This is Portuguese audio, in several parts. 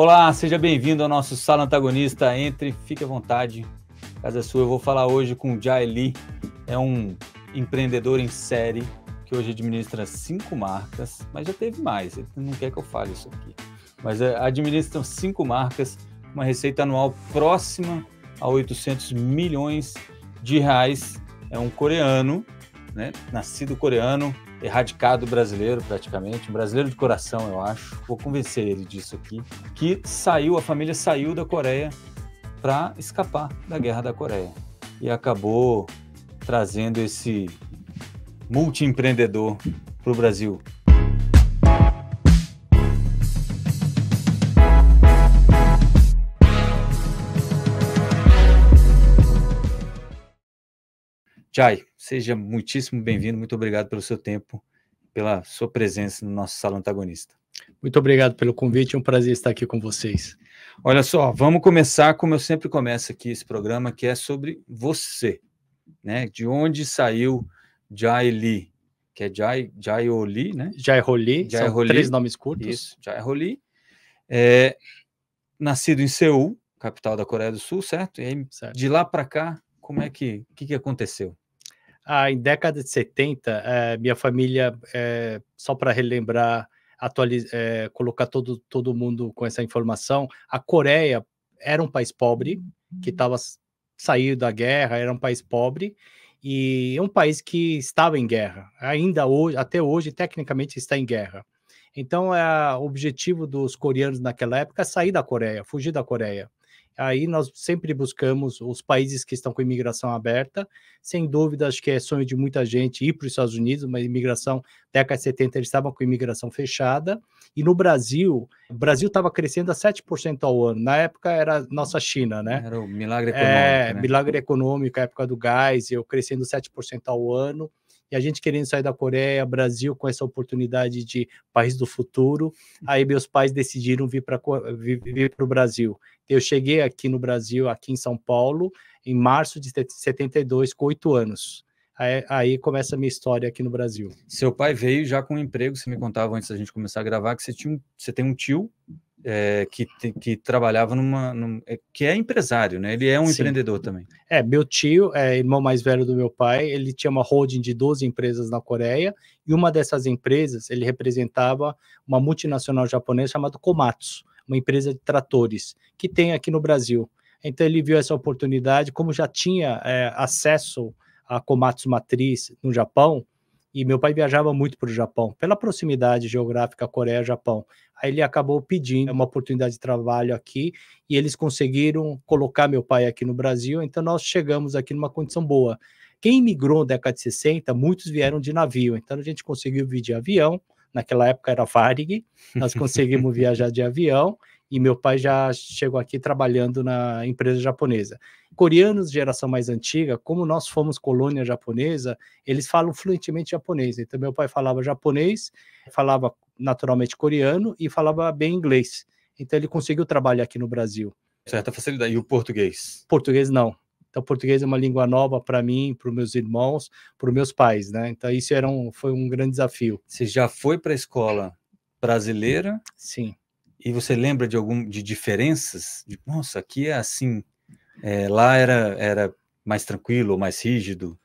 Olá, seja bem-vindo ao nosso Sala Antagonista. Entre, fique à vontade. Casa é sua, eu vou falar hoje com o Jai Lee. É um empreendedor em série que hoje administra cinco marcas, mas já teve mais. Ele não quer que eu fale isso aqui. Mas é, cinco marcas, uma receita anual próxima a 800 milhões de reais. É um coreano, né? Nascido coreano, erradicado brasileiro, praticamente, um brasileiro de coração, eu acho. Vou convencer ele disso aqui. Que saiu, a família saiu da Coreia para escapar da guerra da Coreia e acabou trazendo esse multiempreendedor para o Brasil. Jai, seja muitíssimo bem-vindo, muito obrigado pelo seu tempo, pela sua presença no nosso Salão Antagonista. Muito obrigado pelo convite, é um prazer estar aqui com vocês. Olha só, vamos começar como eu sempre começo aqui esse programa, que é sobre você, né? De onde saiu Jai Lee, que é Jai, Jai Oli, né? Jai Roli, Jai são três nomes curtos. Isso, Jai Roli. É, nascido em Seul, capital da Coreia do Sul, certo? E aí, certo. de lá para cá, como é que, que, que aconteceu? Ah, em década de 70, é, eh, minha família, é, só para relembrar, atualiz, é, colocar todo, todo mundo com essa informação, a Coreia era um país pobre, que estava uhum. saindo da guerra, era um país pobre, e é um país que estava em guerra, ainda hoje, até hoje, tecnicamente está em guerra. Então, é, o objetivo dos coreanos naquela época é sair da Coreia, fugir da Coreia. Aí nós sempre buscamos os países que estão com imigração aberta. Sem dúvida, acho que é sonho de muita gente ir para os Estados Unidos, mas imigração, década de 70, eles estavam com imigração fechada. E no Brasil, o Brasil estava crescendo a 7% ao ano. Na época era nossa China, né? Era o milagre é, econômico. É, né? milagre econômico, a época do gás, eu crescendo 7% ao ano e a gente querendo sair da Coreia, Brasil com essa oportunidade de país do futuro. Aí meus pais decidiram vir para vir, para o Brasil. Eu cheguei aqui no Brasil, aqui em São Paulo, em março de 72, com oito anos. Aí, aí, começa a minha história aqui no Brasil. Seu pai veio já com um emprego, você me contava antes da gente começar a gravar que você tinha um, você tem um tio é, que, que trabalhava numa, é, que é empresário, né? Ele é um Sim. empreendedor também. É, meu tio, é irmão mais velho do meu pai, ele tinha uma holding de 12 empresas na Coreia, e uma dessas empresas ele representava uma multinacional japonesa chamada Komatsu, uma empresa de tratores, que tem aqui no Brasil. Então ele viu essa oportunidade, como já tinha é, acesso a Komatsu Matriz no Japão, e meu pai viajava muito para o Japão, pela proximidade geográfica Coreia-Japão. Aí ele acabou pedindo uma oportunidade de trabalho aqui e eles conseguiram colocar meu pai aqui no Brasil, então nós chegamos aqui numa condição boa. Quem migrou na década de 60, muitos vieram de navio, então a gente conseguiu vir de avião, naquela época era Varig, nós conseguimos viajar de avião e meu pai já chegou aqui trabalhando na empresa japonesa. Coreanos geração mais antiga, como nós fomos colônia japonesa, eles falam fluentemente japonês. Então, meu pai falava japonês, falava naturalmente coreano e falava bem inglês. Então, ele conseguiu trabalhar aqui no Brasil. Certa facilidade. E o português? Português não. Então, português é uma língua nova para mim, para os meus irmãos, para os meus pais, né? Então, isso era um, foi um grande desafio. Você já foi para a escola brasileira? Sim. E você lembra de algum de diferenças? De, nossa, aqui é assim, é, lá era, era mais tranquilo, mais rígido.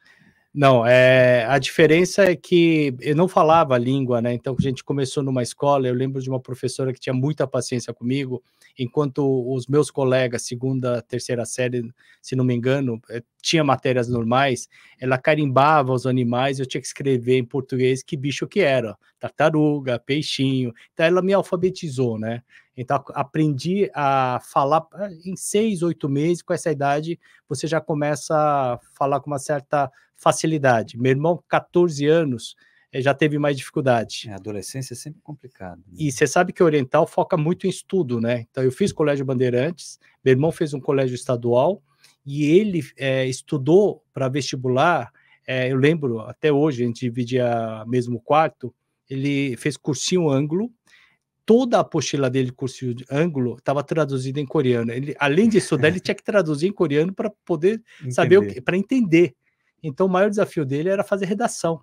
Não, é, a diferença é que eu não falava a língua, né? Então, a gente começou numa escola, eu lembro de uma professora que tinha muita paciência comigo, enquanto os meus colegas, segunda, terceira série, se não me engano, eh, tinha matérias normais, ela carimbava os animais, eu tinha que escrever em português que bicho que era, tartaruga, peixinho. Então ela me alfabetizou, né? Então aprendi a falar ah, em seis, oito meses, com essa idade, você já começa a falar com uma certa facilidade. Meu irmão, 14 anos, eh, já teve mais dificuldade. A é, adolescência é sempre complicado. Né? E você sabe que o oriental foca muito em estudo, né? Então eu fiz colégio Bandeirantes, meu irmão fez um colégio estadual e ele é, estudou para vestibular. É, eu lembro até hoje, a gente dividia mesmo quarto. Ele fez cursinho ângulo, toda a apostila dele, cursinho de ângulo, estava traduzida em coreano. Ele, além de estudar, ele tinha que traduzir em coreano para poder entender. saber, para entender. Então, o maior desafio dele era fazer redação.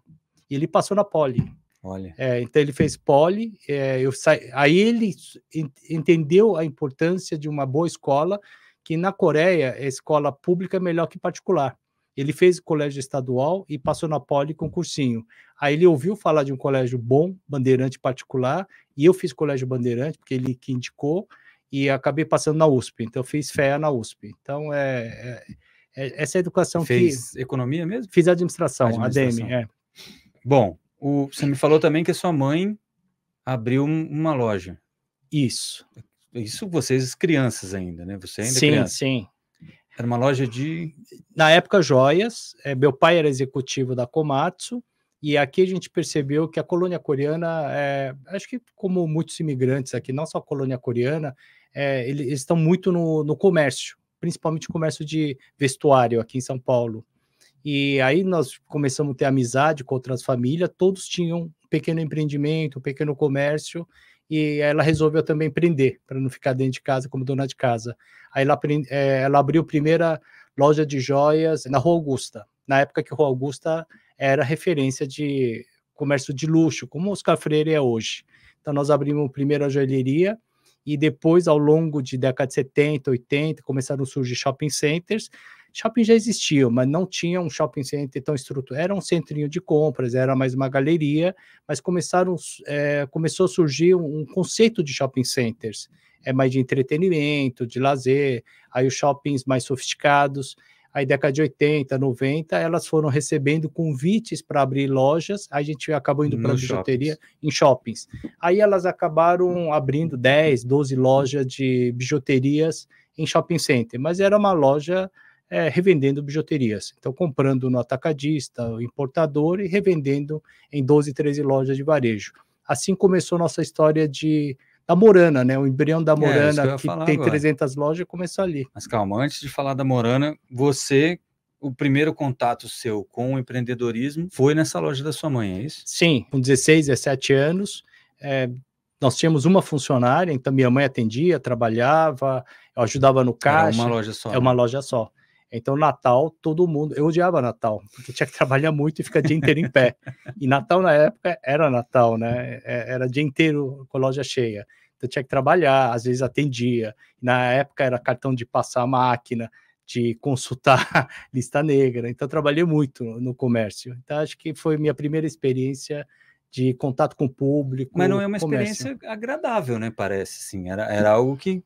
E ele passou na Poli. Olha. É, então ele fez poli, é, eu sa... aí ele ent entendeu a importância de uma boa escola, que na Coreia a escola pública é melhor que particular. Ele fez colégio estadual e passou na poli com cursinho. Aí ele ouviu falar de um colégio bom, bandeirante particular, e eu fiz colégio bandeirante, porque ele que indicou, e acabei passando na USP. Então eu fiz FEA na USP. Então é, é, é essa é educação Fez que... economia mesmo? Fiz administração, administração. ADM, é. Bom, o, você me falou também que a sua mãe abriu uma loja. Isso. Isso vocês crianças ainda, né? Você ainda é sim, criança. Sim, sim. Era uma loja de... Na época, joias. É, meu pai era executivo da Komatsu. E aqui a gente percebeu que a colônia coreana, é, acho que como muitos imigrantes aqui, não só a colônia coreana, é, eles estão muito no, no comércio, principalmente comércio de vestuário aqui em São Paulo. E aí nós começamos a ter amizade com outras famílias, todos tinham um pequeno empreendimento, um pequeno comércio, e ela resolveu também empreender, para não ficar dentro de casa como dona de casa. Aí ela, eh, ela abriu a primeira loja de joias na Rua Augusta, na época que Rua Augusta era referência de comércio de luxo, como Oscar Freire é hoje. Então nós abrimos a primeira joalheria, e depois, ao longo de década de 70, 80, começaram a surgir shopping centers, Shopping já existia, mas não tinha um shopping center tão estruturado. Era um centrinho de compras, era mais uma galeria, mas começaram, é, começou a surgir um conceito de shopping centers. É mais de entretenimento, de lazer, aí os shoppings mais sofisticados aí década de 80, 90, elas foram recebendo convites para abrir lojas, a gente acabou indo para a bijuteria em shoppings. Aí elas acabaram abrindo 10, 12 lojas de bijuterias em shopping center, mas era uma loja é, revendendo bijuterias. Então, comprando no atacadista, importador e revendendo em 12, 13 lojas de varejo. Assim começou nossa história de da Morana, né? O embrião da é, Morana, é, que, que tem agora. 300 lojas, começou ali. Mas calma, antes de falar da Morana, você o primeiro contato seu com o empreendedorismo foi nessa loja da sua mãe, é isso? Sim, com 16, 17 anos, é, nós tínhamos uma funcionária, então minha mãe atendia, trabalhava, eu ajudava no caixa. É uma loja só. É né? uma loja só. Então, Natal, todo mundo. Eu odiava Natal, porque tinha que trabalhar muito e ficar o dia inteiro em pé. E Natal, na época, era Natal, né? É, era dia inteiro com a loja cheia. Então, tinha que trabalhar, às vezes atendia. Na época, era cartão de passar a máquina, de consultar lista negra. Então, trabalhei muito no comércio. Então, acho que foi minha primeira experiência de contato com o público. Mas não é uma comércio. experiência agradável, né? Parece, assim. Era, era algo que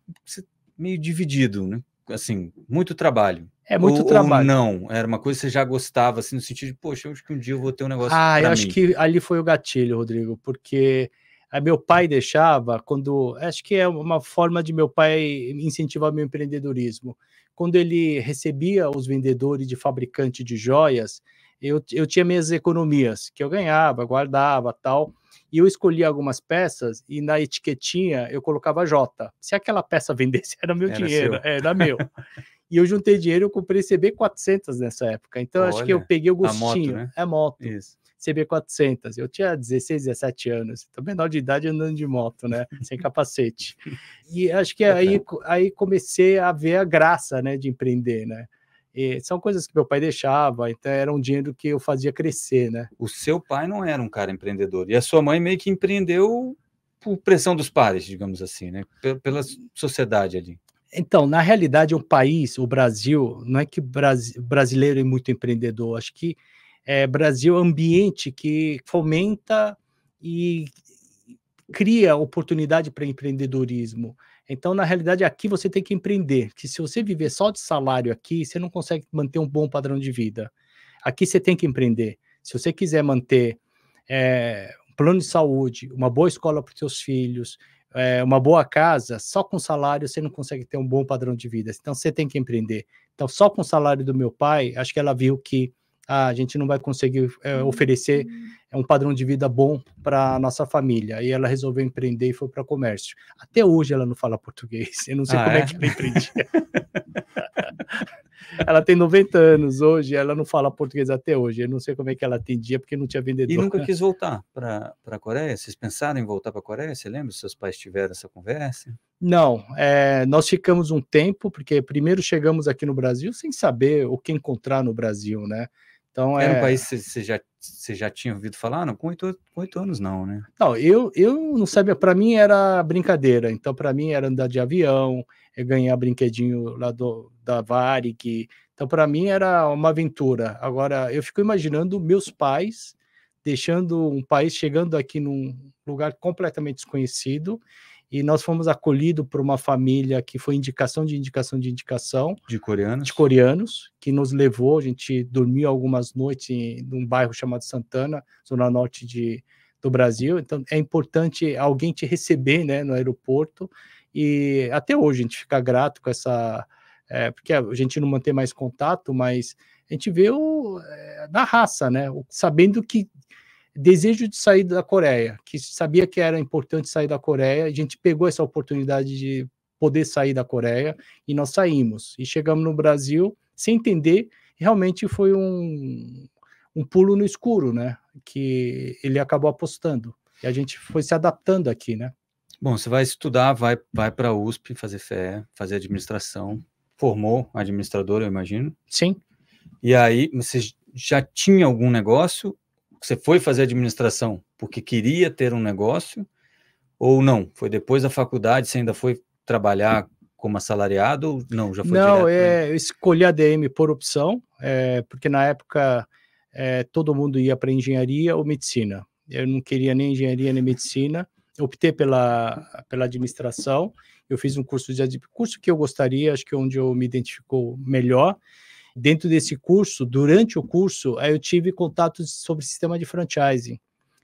meio dividido, né? assim, muito trabalho. É muito ou, trabalho. Ou não, era uma coisa que você já gostava, assim, no sentido de, poxa, eu acho que um dia eu vou ter um negócio. Ah, eu mim. acho que ali foi o gatilho, Rodrigo, porque eh, meu pai deixava quando. Acho que é uma forma de meu pai incentivar meu empreendedorismo. Quando ele recebia os vendedores de fabricante de joias, eu, eu tinha minhas economias que eu ganhava, guardava tal e eu escolhia algumas peças e na etiquetinha eu colocava J. Se aquela peça vendesse, era meu era dinheiro, seu. era meu. e eu juntei dinheiro, eu comprei CB400 nessa época. Então Olha, acho que eu peguei o gostinho. Moto, né? É moto. Isso. CB400. Eu tinha 16, 17 anos, então menor de idade andando de moto, né? Sem capacete. E acho que aí, aí comecei a ver a graça, né, de empreender, né? E eh, são coisas que meu pai deixava, então era um dinheiro que eu fazia crescer, né? O seu pai não era um cara empreendedor, e a sua mãe meio que empreendeu por pressão dos pares, digamos assim, né? Pela sociedade ali. Então, na realidade, um país, o Brasil, não é que brasileiro é muito empreendedor, acho que é, Brasil é um ambiente que fomenta e cria oportunidade para empreendedorismo. Então, na realidade, aqui você tem que empreender, que se você viver só de salário aqui, você não consegue manter um bom padrão de vida. Aqui você tem que empreender. Se você quiser manter é, um plano de saúde, uma boa escola para os seus filhos, é, uma boa casa, só com salário você não consegue ter um bom padrão de vida. Então, você tem que empreender. Então, só com o salário do meu pai, acho que ela viu que a gente não vai conseguir é, uhum. oferecer é, um padrão de vida bom para nossa família. E ela resolveu empreender e foi para comércio. Até hoje ela não fala português. Eu não sei ah, como é? é? que ela empreendia. ela tem 90 anos hoje, ela não fala português até hoje. Eu não sei como é que ela atendia, porque não tinha vendedor. E nunca quis voltar para a Coreia? Vocês pensaram em voltar para a Coreia? Você lembra se seus pais tiveram essa conversa? Não, é, nós ficamos um tempo, porque primeiro chegamos aqui no Brasil sem saber o que encontrar no Brasil, né? Então, Era é... um é. país que você já, você já tinha ouvido falar? Não, com oito, com oito anos não, né? Não, eu, eu não sabia. Para mim era brincadeira. Então, para mim era andar de avião, é ganhar brinquedinho lá do, da Varig. Então, para mim era uma aventura. Agora, eu fico imaginando meus pais deixando um país, chegando aqui num lugar completamente desconhecido e nós fomos acolhidos por uma família que foi indicação de indicação de indicação. De coreanos. De coreanos, que nos levou, a gente dormiu algumas noites em, num bairro chamado Santana, zona norte de, do Brasil. Então, é importante alguém te receber né, no aeroporto. E até hoje a gente fica grato com essa... É, porque a gente não mantém mais contato, mas a gente vê o, é, na raça, né? O, sabendo que desejo de sair da Coreia, que sabia que era importante sair da Coreia, a gente pegou essa oportunidade de poder sair da Coreia e nós saímos e chegamos no Brasil sem entender, realmente foi um, um pulo no escuro, né? Que ele acabou apostando e a gente foi se adaptando aqui, né? Bom, você vai estudar, vai, vai para a USP fazer fé, fazer administração. Formou administrador, eu imagino. Sim. E aí, você já tinha algum negócio você foi fazer administração porque queria ter um negócio ou não? Foi depois da faculdade, você ainda foi trabalhar como assalariado ou não? Já foi Não, direto, é, né? eu escolhi a DM por opção, é, porque na época é, todo mundo ia para engenharia ou medicina. Eu não queria nem engenharia nem medicina. optei pela, pela administração. Eu fiz um curso de curso que eu gostaria, acho que é onde eu me identifico melhor. Dentro desse curso, durante o curso, eu tive contatos sobre sistema de franchising.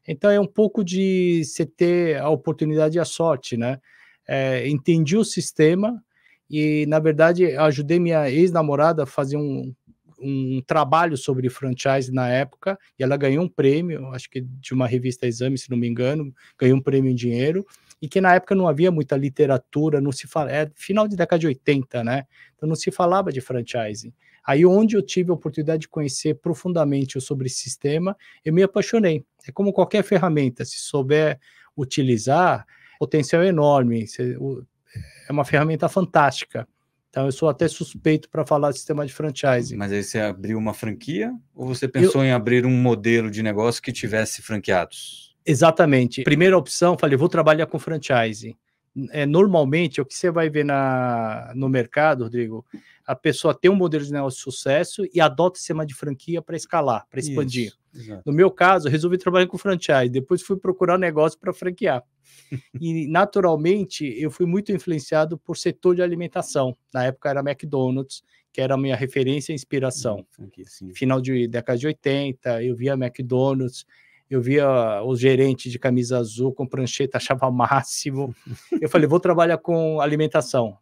Então é um pouco de você ter a oportunidade e a sorte, né? É, entendi o sistema e, na verdade, ajudei minha ex-namorada a fazer um, um trabalho sobre franchise na época e ela ganhou um prêmio, acho que de uma revista Exame, se não me engano, ganhou um prêmio em dinheiro e que na época não havia muita literatura, não se fala, é final de década de 80, né? Então não se falava de franchising. Aí, onde eu tive a oportunidade de conhecer profundamente sobre esse sistema, eu me apaixonei. É como qualquer ferramenta, se souber utilizar, potencial é enorme. É uma ferramenta fantástica. Então, eu sou até suspeito para falar de sistema de franchising. Mas aí você abriu uma franquia ou você pensou eu... em abrir um modelo de negócio que tivesse franqueados? Exatamente. Primeira opção, falei, vou trabalhar com franchising. É, normalmente, o que você vai ver na, no mercado, Rodrigo, a pessoa tem um modelo de negócio de sucesso e adota o sistema de franquia para escalar, para expandir. Isso, no meu caso, resolvi trabalhar com franchise, depois fui procurar negócio para franquear. e naturalmente, eu fui muito influenciado por setor de alimentação. Na época era McDonald's, que era a minha referência e inspiração. Uhum, Final de década de 80, eu via McDonald's, eu via os gerentes de camisa azul com prancheta, achava máximo. Eu falei, vou trabalhar com alimentação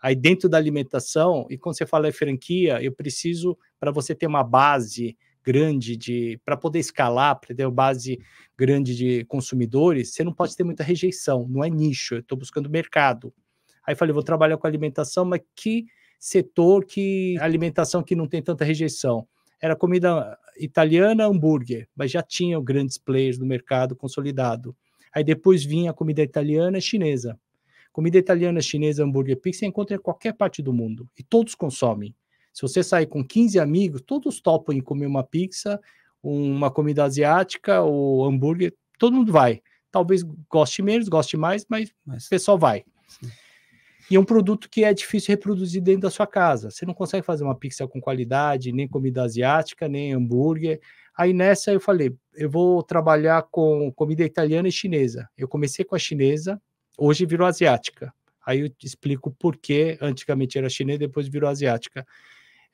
aí dentro da alimentação, e quando você fala em franquia, eu preciso, para você ter uma base grande de para poder escalar, para ter uma base grande de consumidores, você não pode ter muita rejeição, não é nicho, eu estou buscando mercado. Aí falei, vou trabalhar com alimentação, mas que setor que alimentação que não tem tanta rejeição? Era comida italiana, hambúrguer, mas já tinham grandes players no mercado consolidado. Aí depois vinha a comida italiana e chinesa. Comida italiana, chinesa, hambúrguer, pizza, você encontra em qualquer parte do mundo. E todos consomem. Se você sair com 15 amigos, todos topam em comer uma pizza, uma comida asiática ou hambúrguer, todo mundo vai. Talvez goste menos, goste mais, mas, mas... o pessoal vai. Sim. E é um produto que é difícil reproduzir dentro da sua casa. Você não consegue fazer uma pizza com qualidade, nem comida asiática, nem hambúrguer. Aí nessa eu falei, eu vou trabalhar com comida italiana e chinesa. Eu comecei com a chinesa, hoje virou asiática. Aí eu explico por que antigamente era chinesa e depois virou asiática.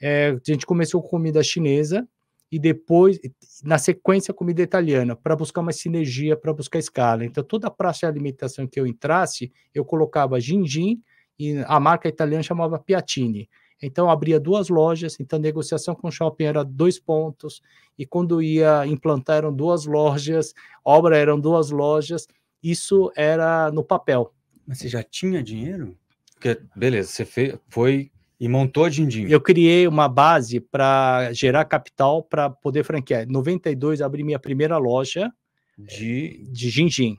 É, a gente começou com comida chinesa e depois, na sequência, comida italiana, para buscar uma sinergia, para buscar escala. Então, toda a praça de alimentação que eu entrasse, eu colocava gingin e a marca italiana chamava Piatini. Então, abria duas lojas, então negociação com o shopping era dois pontos, e quando ia implantar eram duas lojas, obra eram duas lojas, isso era no papel. Mas você já tinha dinheiro? beleza, você fez, foi e montou Dindim. Eu criei uma base para gerar capital para poder franquear. Em 92 abri minha primeira loja de de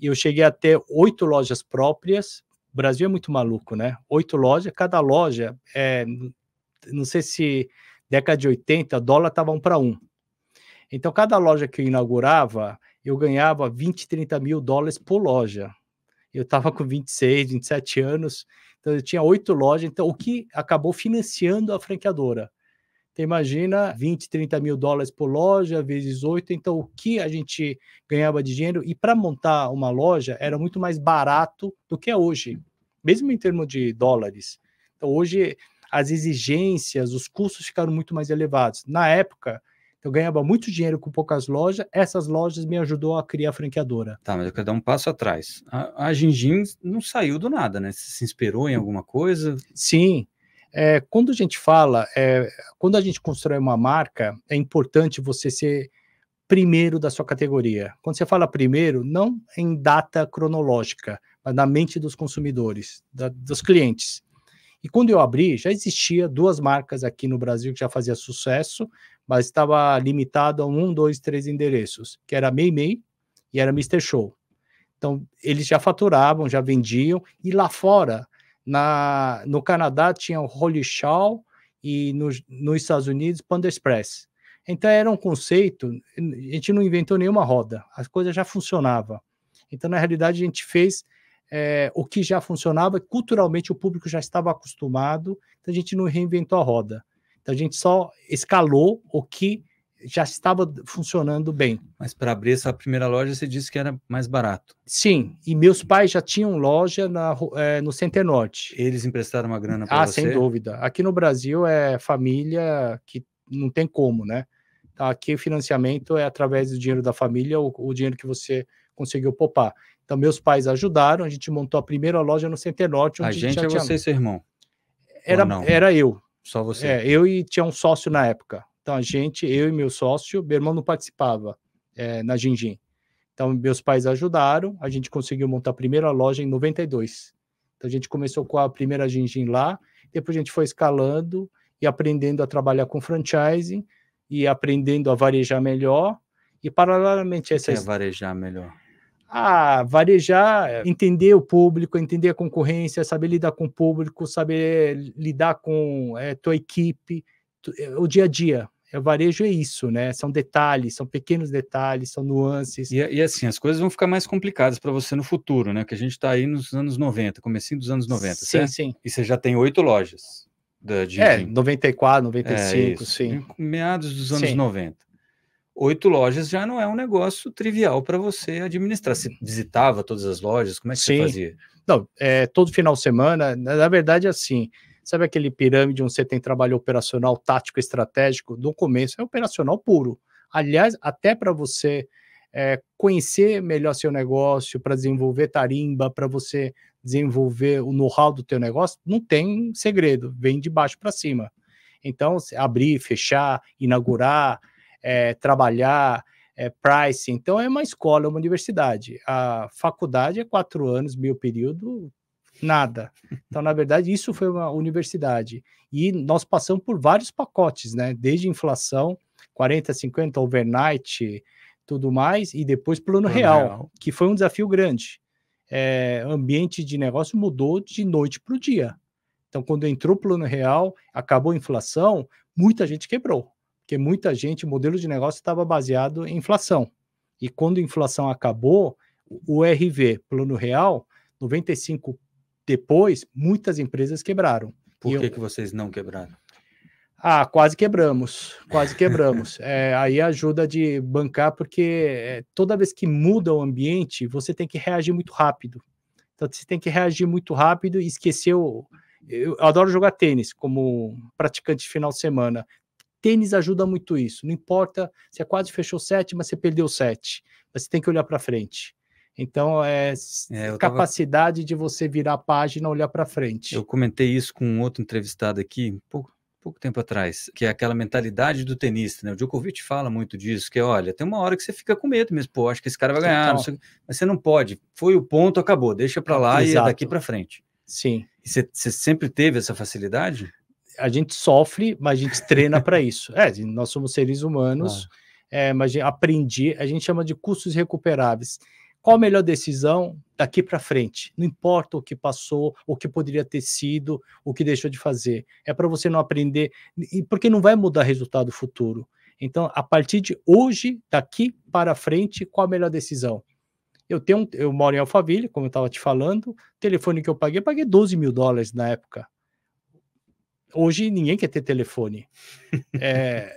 E eu cheguei a ter oito lojas próprias. O Brasil é muito maluco, né? Oito lojas, cada loja é não sei se década de 80, dólar estava um para um. Então cada loja que eu inaugurava, eu ganhava 20, 30 mil dólares por loja. Eu estava com 26, 27 anos, então eu tinha oito lojas, então o que acabou financiando a franqueadora. Então, imagina 20, 30 mil dólares por loja, vezes oito. Então, o que a gente ganhava de dinheiro? E para montar uma loja era muito mais barato do que é hoje, mesmo em termos de dólares. Então, hoje as exigências, os custos ficaram muito mais elevados. Na época, eu ganhava muito dinheiro com poucas lojas, essas lojas me ajudou a criar a franqueadora. Tá, mas eu quero dar um passo atrás. A, a Gingin não saiu do nada, né? Você se inspirou em alguma coisa? Sim, é, quando a gente fala, é, quando a gente constrói uma marca, é importante você ser primeiro da sua categoria. Quando você fala primeiro, não em data cronológica, mas na mente dos consumidores, da, dos clientes. E quando eu abri, já existia duas marcas aqui no Brasil que já fazia sucesso, mas estava limitado a um, dois, três endereços, que era Meimei e era Mr. Show. Então, eles já faturavam, já vendiam, e lá fora, na, no Canadá, tinha o Holy Shaw e no, nos Estados Unidos, Panda Express. Então, era um conceito, a gente não inventou nenhuma roda, as coisas já funcionavam. Então, na realidade, a gente fez é, o que já funcionava, culturalmente o público já estava acostumado, então a gente não reinventou a roda. Então a gente só escalou o que já estava funcionando bem. Mas para abrir essa primeira loja, você disse que era mais barato. Sim, e meus pais já tinham loja na, é, no Center Norte. Eles emprestaram uma grana para ah, você? Ah, sem dúvida. Aqui no Brasil é família que não tem como, né? Tá, aqui o financiamento é através do dinheiro da família, o, o dinheiro que você conseguiu poupar. Então, meus pais ajudaram, a gente montou a primeira loja no Center Norte. a gente é você e seu irmão? Era, era eu. Só você? É, eu e tinha um sócio na época. Então, a gente, eu e meu sócio, meu irmão não participava é, na Gingin. Então, meus pais ajudaram, a gente conseguiu montar a primeira loja em 92. Então, a gente começou com a primeira Gingin lá, depois a gente foi escalando e aprendendo a trabalhar com franchising e aprendendo a varejar melhor. E, paralelamente, a essa... É varejar melhor? a varejar, entender o público, entender a concorrência, saber lidar com o público, saber lidar com é, tua equipe, tu, é, o dia a dia. É, o varejo é isso, né? São detalhes, são pequenos detalhes, são nuances. E, e assim, as coisas vão ficar mais complicadas para você no futuro, né? Que a gente está aí nos anos 90, comecinho dos anos 90, sim, certo? Sim, E você já tem oito lojas. Da, de, é, 94, 95, é, sim. Meados dos anos sim. 90 oito lojas já não é um negócio trivial para você administrar. Você visitava todas as lojas? Como é que Sim. você fazia? Não, é, todo final de semana, na verdade, assim, sabe aquele pirâmide onde você tem trabalho operacional, tático, estratégico? No começo é operacional puro. Aliás, até para você é, conhecer melhor seu negócio, para desenvolver tarimba, para você desenvolver o know-how do teu negócio, não tem segredo, vem de baixo para cima. Então, abrir, fechar, inaugurar, é, trabalhar, é, pricing. Então, é uma escola, é uma universidade. A faculdade é quatro anos, meio período, nada. Então, na verdade, isso foi uma universidade. E nós passamos por vários pacotes, né? Desde inflação, 40, 50, overnight, tudo mais, e depois plano, plano real, real, que foi um desafio grande. É, ambiente de negócio mudou de noite para o dia. Então, quando entrou o plano real, acabou a inflação, muita gente quebrou. Porque muita gente, o modelo de negócio estava baseado em inflação. E quando a inflação acabou, o RV, Plano Real, 95 depois, muitas empresas quebraram. Por que, eu... que vocês não quebraram? Ah, quase quebramos, quase quebramos. é, aí ajuda de bancar, porque é, toda vez que muda o ambiente, você tem que reagir muito rápido. Então você tem que reagir muito rápido e esquecer o. Eu adoro jogar tênis como praticante de final de semana. Tênis ajuda muito isso. Não importa se você é quase fechou sete, mas você perdeu sete. Mas você tem que olhar para frente. Então, é, é capacidade tava... de você virar a página, olhar para frente. Eu comentei isso com um outro entrevistado aqui, um pouco, pouco tempo atrás, que é aquela mentalidade do tenista, né? O Djokovic fala muito disso, que é, olha, tem uma hora que você fica com medo mesmo, pô, acho que esse cara vai ganhar, então, sei, mas você não pode, foi o ponto, acabou, deixa para lá Exato. e é daqui para frente. Sim. E você sempre teve essa facilidade? a gente sofre, mas a gente treina para isso. É, nós somos seres humanos, É, mas aprendi, a gente chama de custos recuperáveis. Qual a melhor decisão daqui para frente? Não importa o que passou, o que poderia ter sido, o que deixou de fazer. É para você não aprender, porque não vai mudar resultado futuro. Então, a partir de hoje, daqui para frente, qual a melhor decisão? Eu tenho, eu moro em Alphaville, como eu estava te falando, telefone que eu paguei, eu paguei 12 mil dólares na época hoje ninguém quer ter telefone. É,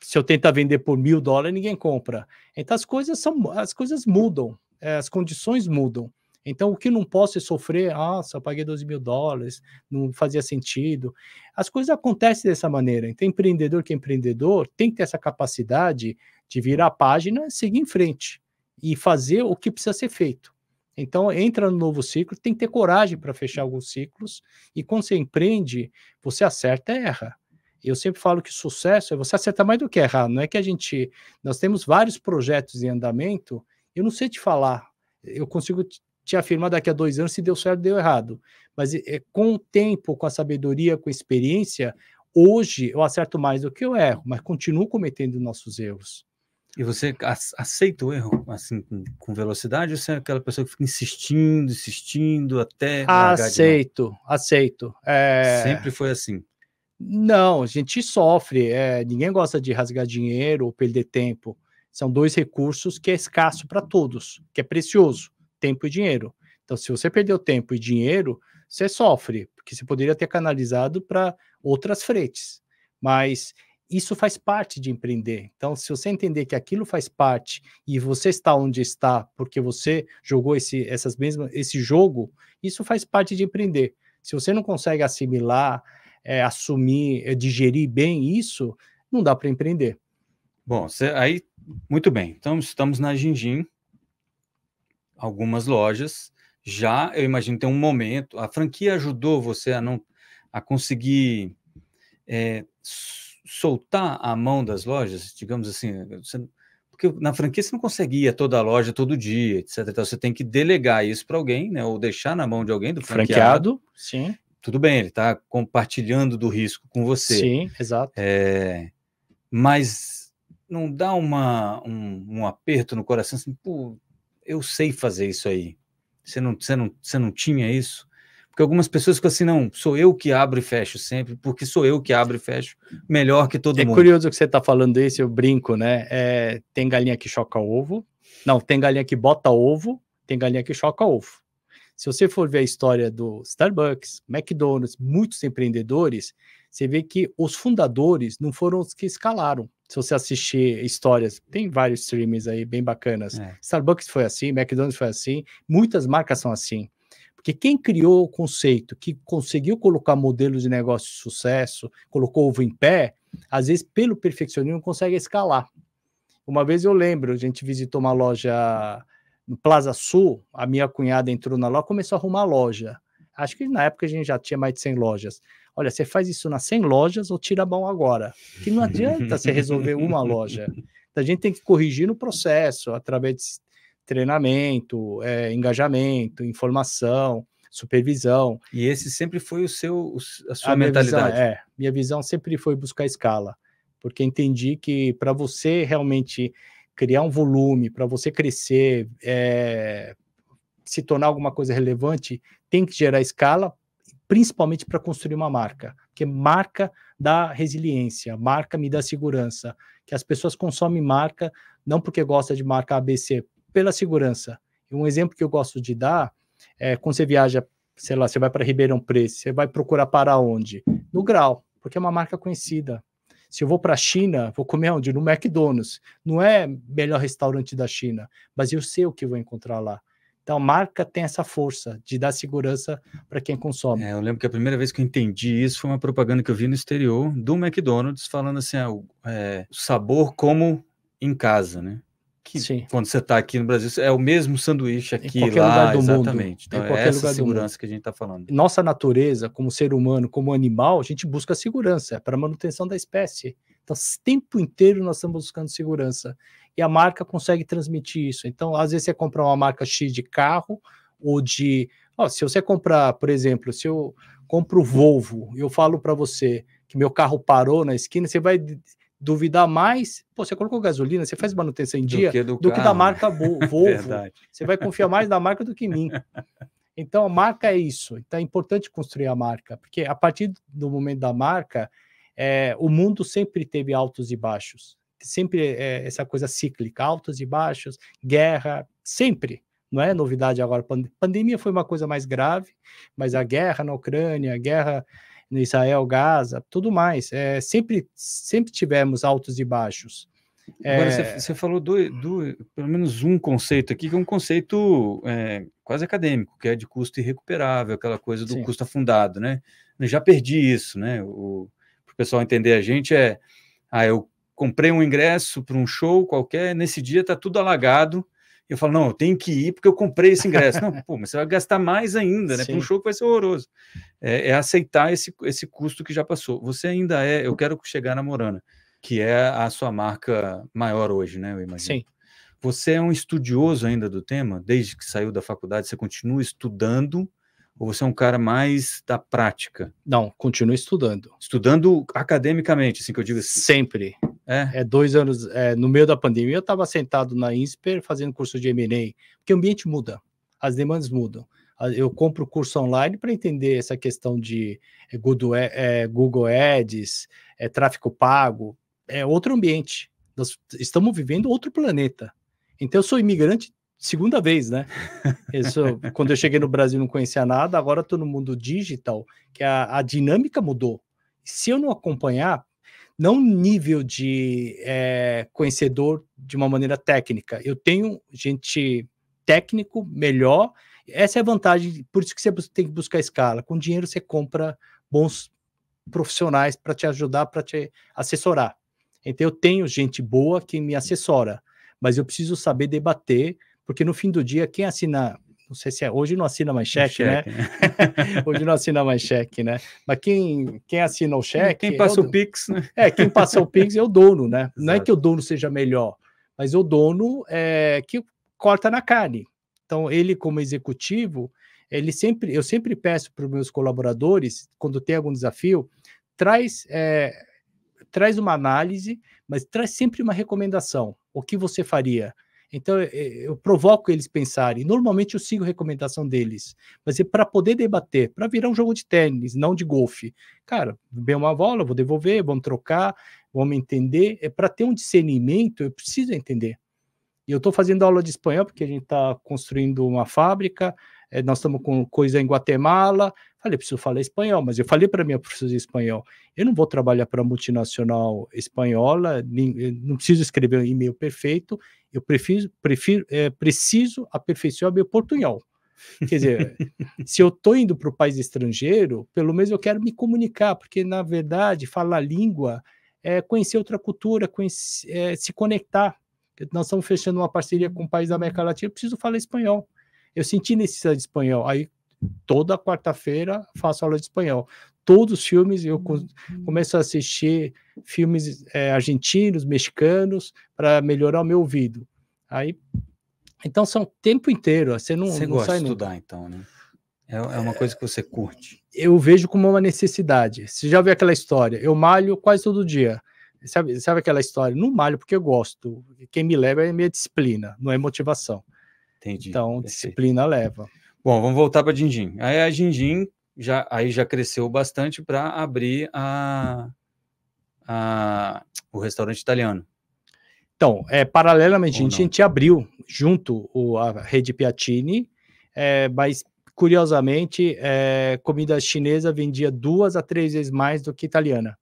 se eu tentar vender por mil dólares, ninguém compra. Então as coisas são, as coisas mudam, é, as condições mudam. Então, o que não posso é sofrer, ah, só paguei 12 mil dólares, não fazia sentido. As coisas acontecem dessa maneira. Então, empreendedor que é empreendedor tem que ter essa capacidade de virar a página, seguir em frente e fazer o que precisa ser feito. Então, entra no novo ciclo, tem que ter coragem para fechar alguns ciclos, e quando você empreende, você acerta e erra. Eu sempre falo que sucesso é você acertar mais do que errar, não é que a gente. Nós temos vários projetos em andamento, eu não sei te falar, eu consigo te afirmar daqui a dois anos se deu certo deu errado. Mas é, com o tempo, com a sabedoria, com a experiência, hoje eu acerto mais do que eu erro, mas continuo cometendo nossos erros. E você aceita o erro assim com velocidade ou você é aquela pessoa que fica insistindo, insistindo até aceito, aceito. É... Sempre foi assim. Não, a gente sofre. É, ninguém gosta de rasgar dinheiro ou perder tempo. São dois recursos que é escasso para todos, que é precioso, tempo e dinheiro. Então, se você perdeu tempo e dinheiro, você sofre, porque você poderia ter canalizado para outras frentes. Mas isso faz parte de empreender. Então, se você entender que aquilo faz parte e você está onde está porque você jogou esse, essas mesmas, esse jogo, isso faz parte de empreender. Se você não consegue assimilar, é, assumir, é, digerir bem isso, não dá para empreender. Bom, cê, aí, muito bem. Então, estamos na Gingin, algumas lojas. Já, eu imagino, tem um momento. A franquia ajudou você a não a conseguir é, soltar a mão das lojas, digamos assim, você, porque na franquia você não consegue ir a toda a loja todo dia, etc. Então você tem que delegar isso para alguém, né? Ou deixar na mão de alguém do franqueado. franqueado sim. Tudo bem, ele está compartilhando do risco com você. Sim, exato. É, mas não dá uma, um, um, aperto no coração assim, pô, eu sei fazer isso aí. Você não, você não, você não tinha isso? Porque algumas pessoas ficam assim, não, sou eu que abro e fecho sempre, porque sou eu que abro e fecho melhor que todo é mundo. É curioso que você está falando isso, eu brinco, né? É, tem galinha que choca ovo, não, tem galinha que bota ovo, tem galinha que choca ovo. Se você for ver a história do Starbucks, McDonald's, muitos empreendedores, você vê que os fundadores não foram os que escalaram. Se você assistir histórias, tem vários streams aí bem bacanas. É. Starbucks foi assim, McDonald's foi assim, muitas marcas são assim. Porque quem criou o conceito, que conseguiu colocar modelos de negócio de sucesso, colocou ovo em pé, às vezes, pelo perfeccionismo, consegue escalar. Uma vez eu lembro, a gente visitou uma loja no Plaza Sul, a minha cunhada entrou na loja, começou a arrumar loja. Acho que na época a gente já tinha mais de 100 lojas. Olha, você faz isso nas 100 lojas ou tira a mão agora? Que não adianta você resolver uma loja. Então, a gente tem que corrigir no processo, através de treinamento, é, engajamento, informação, supervisão. E esse sempre foi o seu, a sua a mentalidade. Minha visão, é, minha visão sempre foi buscar escala, porque entendi que para você realmente criar um volume, para você crescer, é, se tornar alguma coisa relevante, tem que gerar escala, principalmente para construir uma marca, porque marca dá resiliência, marca me dá segurança, que as pessoas consomem marca não porque gosta de marca ABC, pela segurança. Um exemplo que eu gosto de dar é quando você viaja, sei lá, você vai para Ribeirão Preto, você vai procurar para onde? No Grau, porque é uma marca conhecida. Se eu vou para a China, vou comer onde? No McDonald's. Não é melhor restaurante da China, mas eu sei o que vou encontrar lá. Então, a marca tem essa força de dar segurança para quem consome. É, eu lembro que a primeira vez que eu entendi isso foi uma propaganda que eu vi no exterior do McDonald's falando assim: ah, o, é, sabor como em casa, né? que Sim. quando você está aqui no Brasil, é o mesmo sanduíche aqui em qualquer lá, lugar do exatamente. Mundo, então, em é qualquer é essa lugar segurança que a gente está falando. Nossa natureza, como ser humano, como animal, a gente busca segurança é para manutenção da espécie. Então, o tempo inteiro nós estamos buscando segurança. E a marca consegue transmitir isso. Então, às vezes você compra uma marca X de carro ou de... Ó, se você comprar, por exemplo, se eu compro o Volvo, eu falo para você que meu carro parou na esquina, você vai duvidar mais. Pô, você colocou gasolina, você faz manutenção em do dia que do, do que da marca Volvo. É você vai confiar mais na marca do que em mim. Então a marca é isso. Então é importante construir a marca, porque a partir do momento da marca, é, o mundo sempre teve altos e baixos. Sempre é, essa coisa cíclica, altos e baixos, guerra, sempre. Não é novidade agora. Pandemia foi uma coisa mais grave, mas a guerra na Ucrânia, a guerra Israel, Gaza, tudo mais. É, sempre, sempre tivemos altos e baixos. Agora, é. você falou do, do, pelo menos um conceito aqui, que é um conceito é, quase acadêmico, que é de custo irrecuperável, aquela coisa do Sim. custo afundado, né? Eu já perdi isso, né? Para o pessoal entender a gente é, ah, eu comprei um ingresso para um show qualquer, nesse dia está tudo alagado, eu falo, não, eu tenho que ir porque eu comprei esse ingresso. não, pô, mas você vai gastar mais ainda, né? Para um show que vai ser horroroso. É, é, aceitar esse, esse custo que já passou. Você ainda é, eu quero chegar na Morana, que é a sua marca maior hoje, né? Eu imagino. Sim. Você é um estudioso ainda do tema, desde que saiu da faculdade, você continua estudando ou você é um cara mais da prática? Não, continuo estudando. Estudando academicamente, assim que eu digo. Assim. Sempre. É. é. dois anos, é, no meio da pandemia, eu estava sentado na INSPER fazendo curso de M&A, porque o ambiente muda, as demandas mudam. Eu compro curso online para entender essa questão de é, Google, é, é, Google Ads, é, tráfego pago, é outro ambiente. Nós estamos vivendo outro planeta. Então, eu sou imigrante segunda vez, né? quando eu cheguei no Brasil não conhecia nada, agora estou no mundo digital, que a, a dinâmica mudou. Se eu não acompanhar, não nível de é, conhecedor de uma maneira técnica. Eu tenho gente técnico melhor. Essa é a vantagem, por isso que você tem que buscar escala. Com dinheiro você compra bons profissionais para te ajudar, para te assessorar. Então eu tenho gente boa que me assessora, mas eu preciso saber debater, porque no fim do dia quem assina não sei se é, hoje não assina mais cheque, né? cheque né? né? hoje não assina mais cheque, né? Mas quem, quem assina o cheque... Quem passa é o, o, Pix, né? É, quem passa o Pix é o dono, né? Exato. Não é que o dono seja melhor, mas o dono é que corta na carne. Então, ele como executivo, ele sempre, eu sempre peço para os meus colaboradores, quando tem algum desafio, traz, é, traz uma análise, mas traz sempre uma recomendação. O que você faria? Então, eh, eh, eu provoco eles pensarem. Normalmente, eu sigo recomendação deles. Mas é para poder debater, para virar um jogo de tênis, não de golfe. Cara, bem uma bola, vou devolver, vamos trocar, vamos entender. É para ter um discernimento, eu preciso entender. E eu estou fazendo aula de espanhol, porque a gente está construindo uma fábrica, é, nós estamos com coisa em Guatemala. Falei, preciso falar espanhol, mas eu falei para minha professora de espanhol, eu não vou trabalhar para multinacional espanhola, nem, eh, não preciso escrever um e-mail perfeito, eu prefiro, prefiro eh, é, preciso aperfeiçoar meu portunhol. Quer dizer, se eu estou indo para o país estrangeiro, pelo menos eu quero me comunicar, porque na verdade falar língua é conhecer outra cultura, conhecer, é, se conectar. Nós estamos fechando uma parceria com o país da América Latina, eu preciso falar espanhol. Eu senti necessidade de espanhol. Aí toda quarta-feira faço aula de espanhol. Todos os filmes eu começo a assistir filmes é, argentinos, mexicanos, para melhorar o meu ouvido. Aí, então são o tempo inteiro. Você não, você não gosta de estudar, nunca. então, né? É, é uma coisa que você curte. Eu vejo como uma necessidade. Você já viu aquela história? Eu malho quase todo dia. Sabe, sabe aquela história? Não malho porque eu gosto. Quem me leva é minha disciplina, não é motivação. Entendi. Então, Perfeito. disciplina leva. Bom, vamos voltar para a Dindim. Aí a Dindim já, aí já cresceu bastante para abrir a, a, o restaurante italiano. Então, é, paralelamente, a gente, a gente, abriu junto o, a rede Piatini, é, mas curiosamente, é, comida chinesa vendia duas a três vezes mais do que italiana.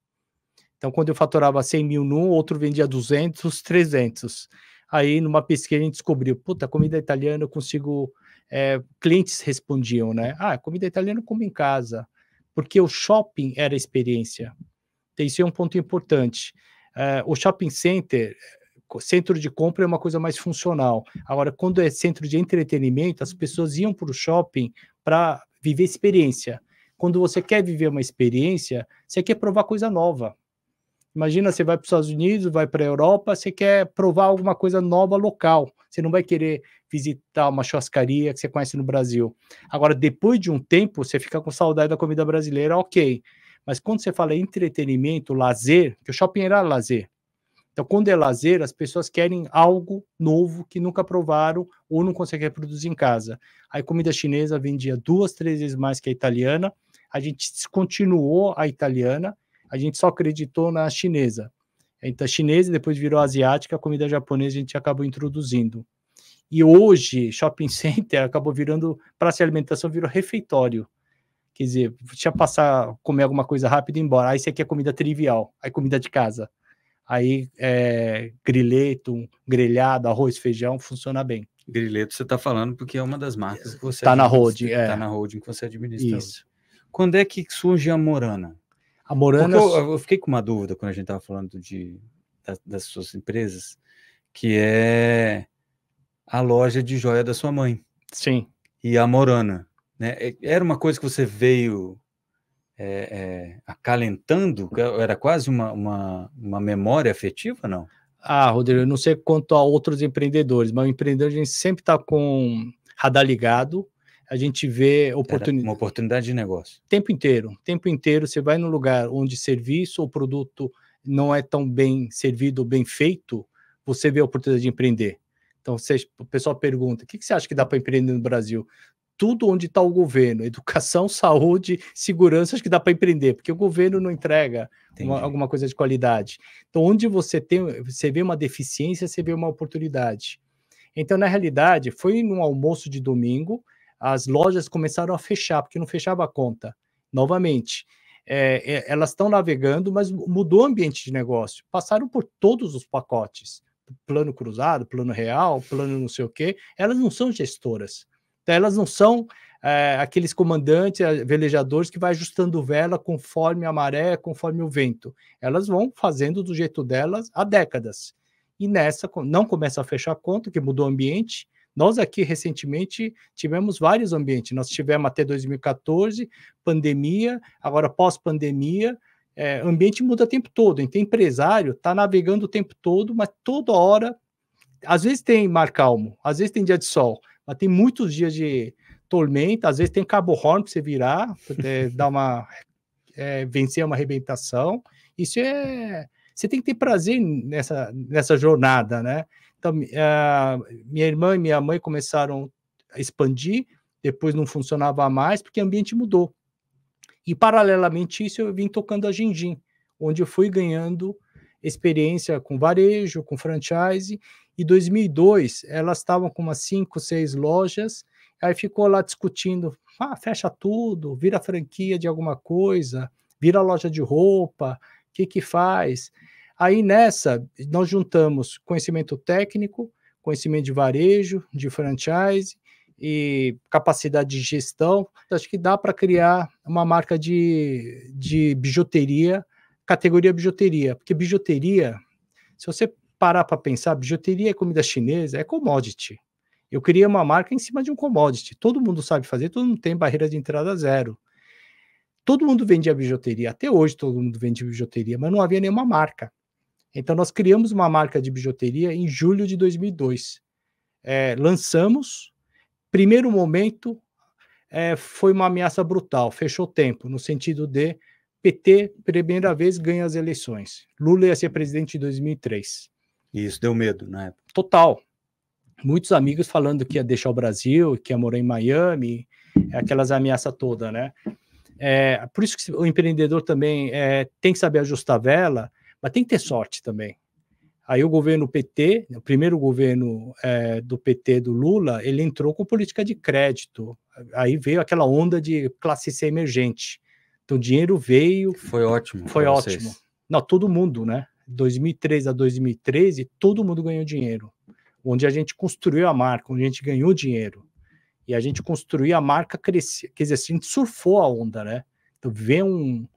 Então, quando eu faturava 100 mil num, outro vendia 200, 300. Aí, numa pesquisa, a gente descobriu, puta, comida italiana eu consigo... É, clientes respondiam, né? Ah, comida italiana eu como em casa. Porque o shopping era experiência. isso é um ponto importante. É, o shopping center, centro de compra é uma coisa mais funcional. Agora, quando é centro de entretenimento, as pessoas iam para o shopping para viver experiência. Quando você quer viver uma experiência, você quer provar coisa nova. Imagina, você vai para os Estados Unidos, vai para a Europa, você quer provar alguma coisa nova local. Você não vai querer visitar uma churrascaria que você conhece no Brasil. Agora, depois de um tempo, você fica com saudade da comida brasileira, ok. Mas quando você fala entretenimento, lazer, que o shopping era lazer. Então, quando é lazer, as pessoas querem algo novo que nunca provaram ou não conseguem reproduzir em casa. Aí, comida chinesa vendia duas, três vezes mais que a italiana. A gente descontinuou a italiana a gente só acreditou na chinesa. É, então, a chinesa depois virou asiática, a comida japonesa a gente acabou introduzindo. E hoje, shopping center acabou virando, praça de alimentação virou refeitório. Quer dizer, deixa passar, comer alguma coisa rápida e ir embora. Aí aqui é comida trivial, aí comida de casa. Aí é, grileto, grelhado, arroz, feijão, funciona bem. Grileto você está falando porque é uma das marcas que você Está na holding, é. Está na holding que você administra. Isso. Quando é que surge a Morana? A Morana. Eu, eu, fiquei com uma dúvida quando a gente estava falando de, das, das suas empresas, que é a loja de joia da sua mãe. Sim. E a Morana. Né? Era uma coisa que você veio é, é, acalentando? Era quase uma, uma, uma memória afetiva, não? Ah, Rodrigo, eu não sei quanto a outros empreendedores, mas o empreendedor a gente sempre está com radar ligado a gente vê oportunidade. Uma oportunidade de negócio. Tempo inteiro. Tempo inteiro você vai num lugar onde serviço ou produto não é tão bem servido bem feito, você vê a oportunidade de empreender. Então, você, o pessoal pergunta: o que, que você acha que dá para empreender no Brasil? Tudo onde está o governo, educação, saúde, segurança, acho que dá para empreender, porque o governo não entrega uma, alguma coisa de qualidade. Então, onde você tem, você vê uma deficiência, você vê uma oportunidade. Então, na realidade, foi num almoço de domingo as lojas começaram a fechar, porque não fechava a conta. Novamente, é, é, elas estão navegando, mas mudou o ambiente de negócio. Passaram por todos os pacotes. Plano cruzado, plano real, plano não sei o quê. Elas não são gestoras. Então, elas não são é, aqueles comandantes, é, velejadores que vai ajustando vela conforme a maré, conforme o vento. Elas vão fazendo do jeito delas há décadas. E nessa, não começa a fechar a conta, que mudou o ambiente, nós aqui recentemente tivemos vários ambientes. Nós tivemos até 2014 pandemia, agora pós-pandemia, é, ambiente muda o tempo todo. Então, empresário está navegando o tempo todo, mas toda hora, às vezes tem mar calmo, às vezes tem dia de sol, mas tem muitos dias de tormenta, às vezes tem cabo horn para você virar, é, dar uma é, vencer uma arrebentação. Isso é você tem que ter prazer nessa, nessa jornada, né? Então, eh, minha irmã e minha mãe começaram a expandir, depois não funcionava mais, porque o ambiente mudou. E, paralelamente isso, eu vim tocando a Gindim, onde eu fui ganhando experiência com varejo, com franchise, e 2002 elas estavam com umas cinco, seis lojas, aí ficou lá discutindo, ah, fecha tudo, vira franquia de alguma coisa, vira loja de roupa, o que que faz? Aí nessa, nós juntamos conhecimento técnico, conhecimento de varejo, de franchise e capacidade de gestão. Então, acho que dá para criar uma marca de, de bijuteria, categoria bijuteria, porque bijuteria, se você parar para pensar, bijuteria é comida chinesa, é commodity. Eu queria uma marca em cima de um commodity. Todo mundo sabe fazer, todo mundo tem barreira de entrada zero todo mundo vendia bijuteria, até hoje todo mundo vende bijuteria, mas não havia nenhuma marca. Então, nós criamos uma marca de bijuteria em julho de 2002. É, lançamos, primeiro momento, é, foi uma ameaça brutal, fechou tempo, no sentido de PT, primeira vez, ganha as eleições. Lula ia ser presidente em 2003. E isso deu medo né? Total. Muitos amigos falando que ia deixar o Brasil, que ia morar em Miami, aquelas ameaças todas, né? É, por isso que o empreendedor também é, tem que saber ajustar a vela mas tem que ter sorte também. Aí o governo PT, o primeiro governo é, do PT do Lula, ele entrou com política de crédito. Aí veio aquela onda de classe C emergente. Então o dinheiro veio. Foi ótimo. Foi ótimo. Vocês. Não, todo mundo, né? 2003 a 2013, todo mundo ganhou dinheiro. Onde a gente construiu a marca, onde a gente ganhou dinheiro. E a gente construiu a marca crescia Quer dizer, a gente surfou a onda, né? Então, vê um,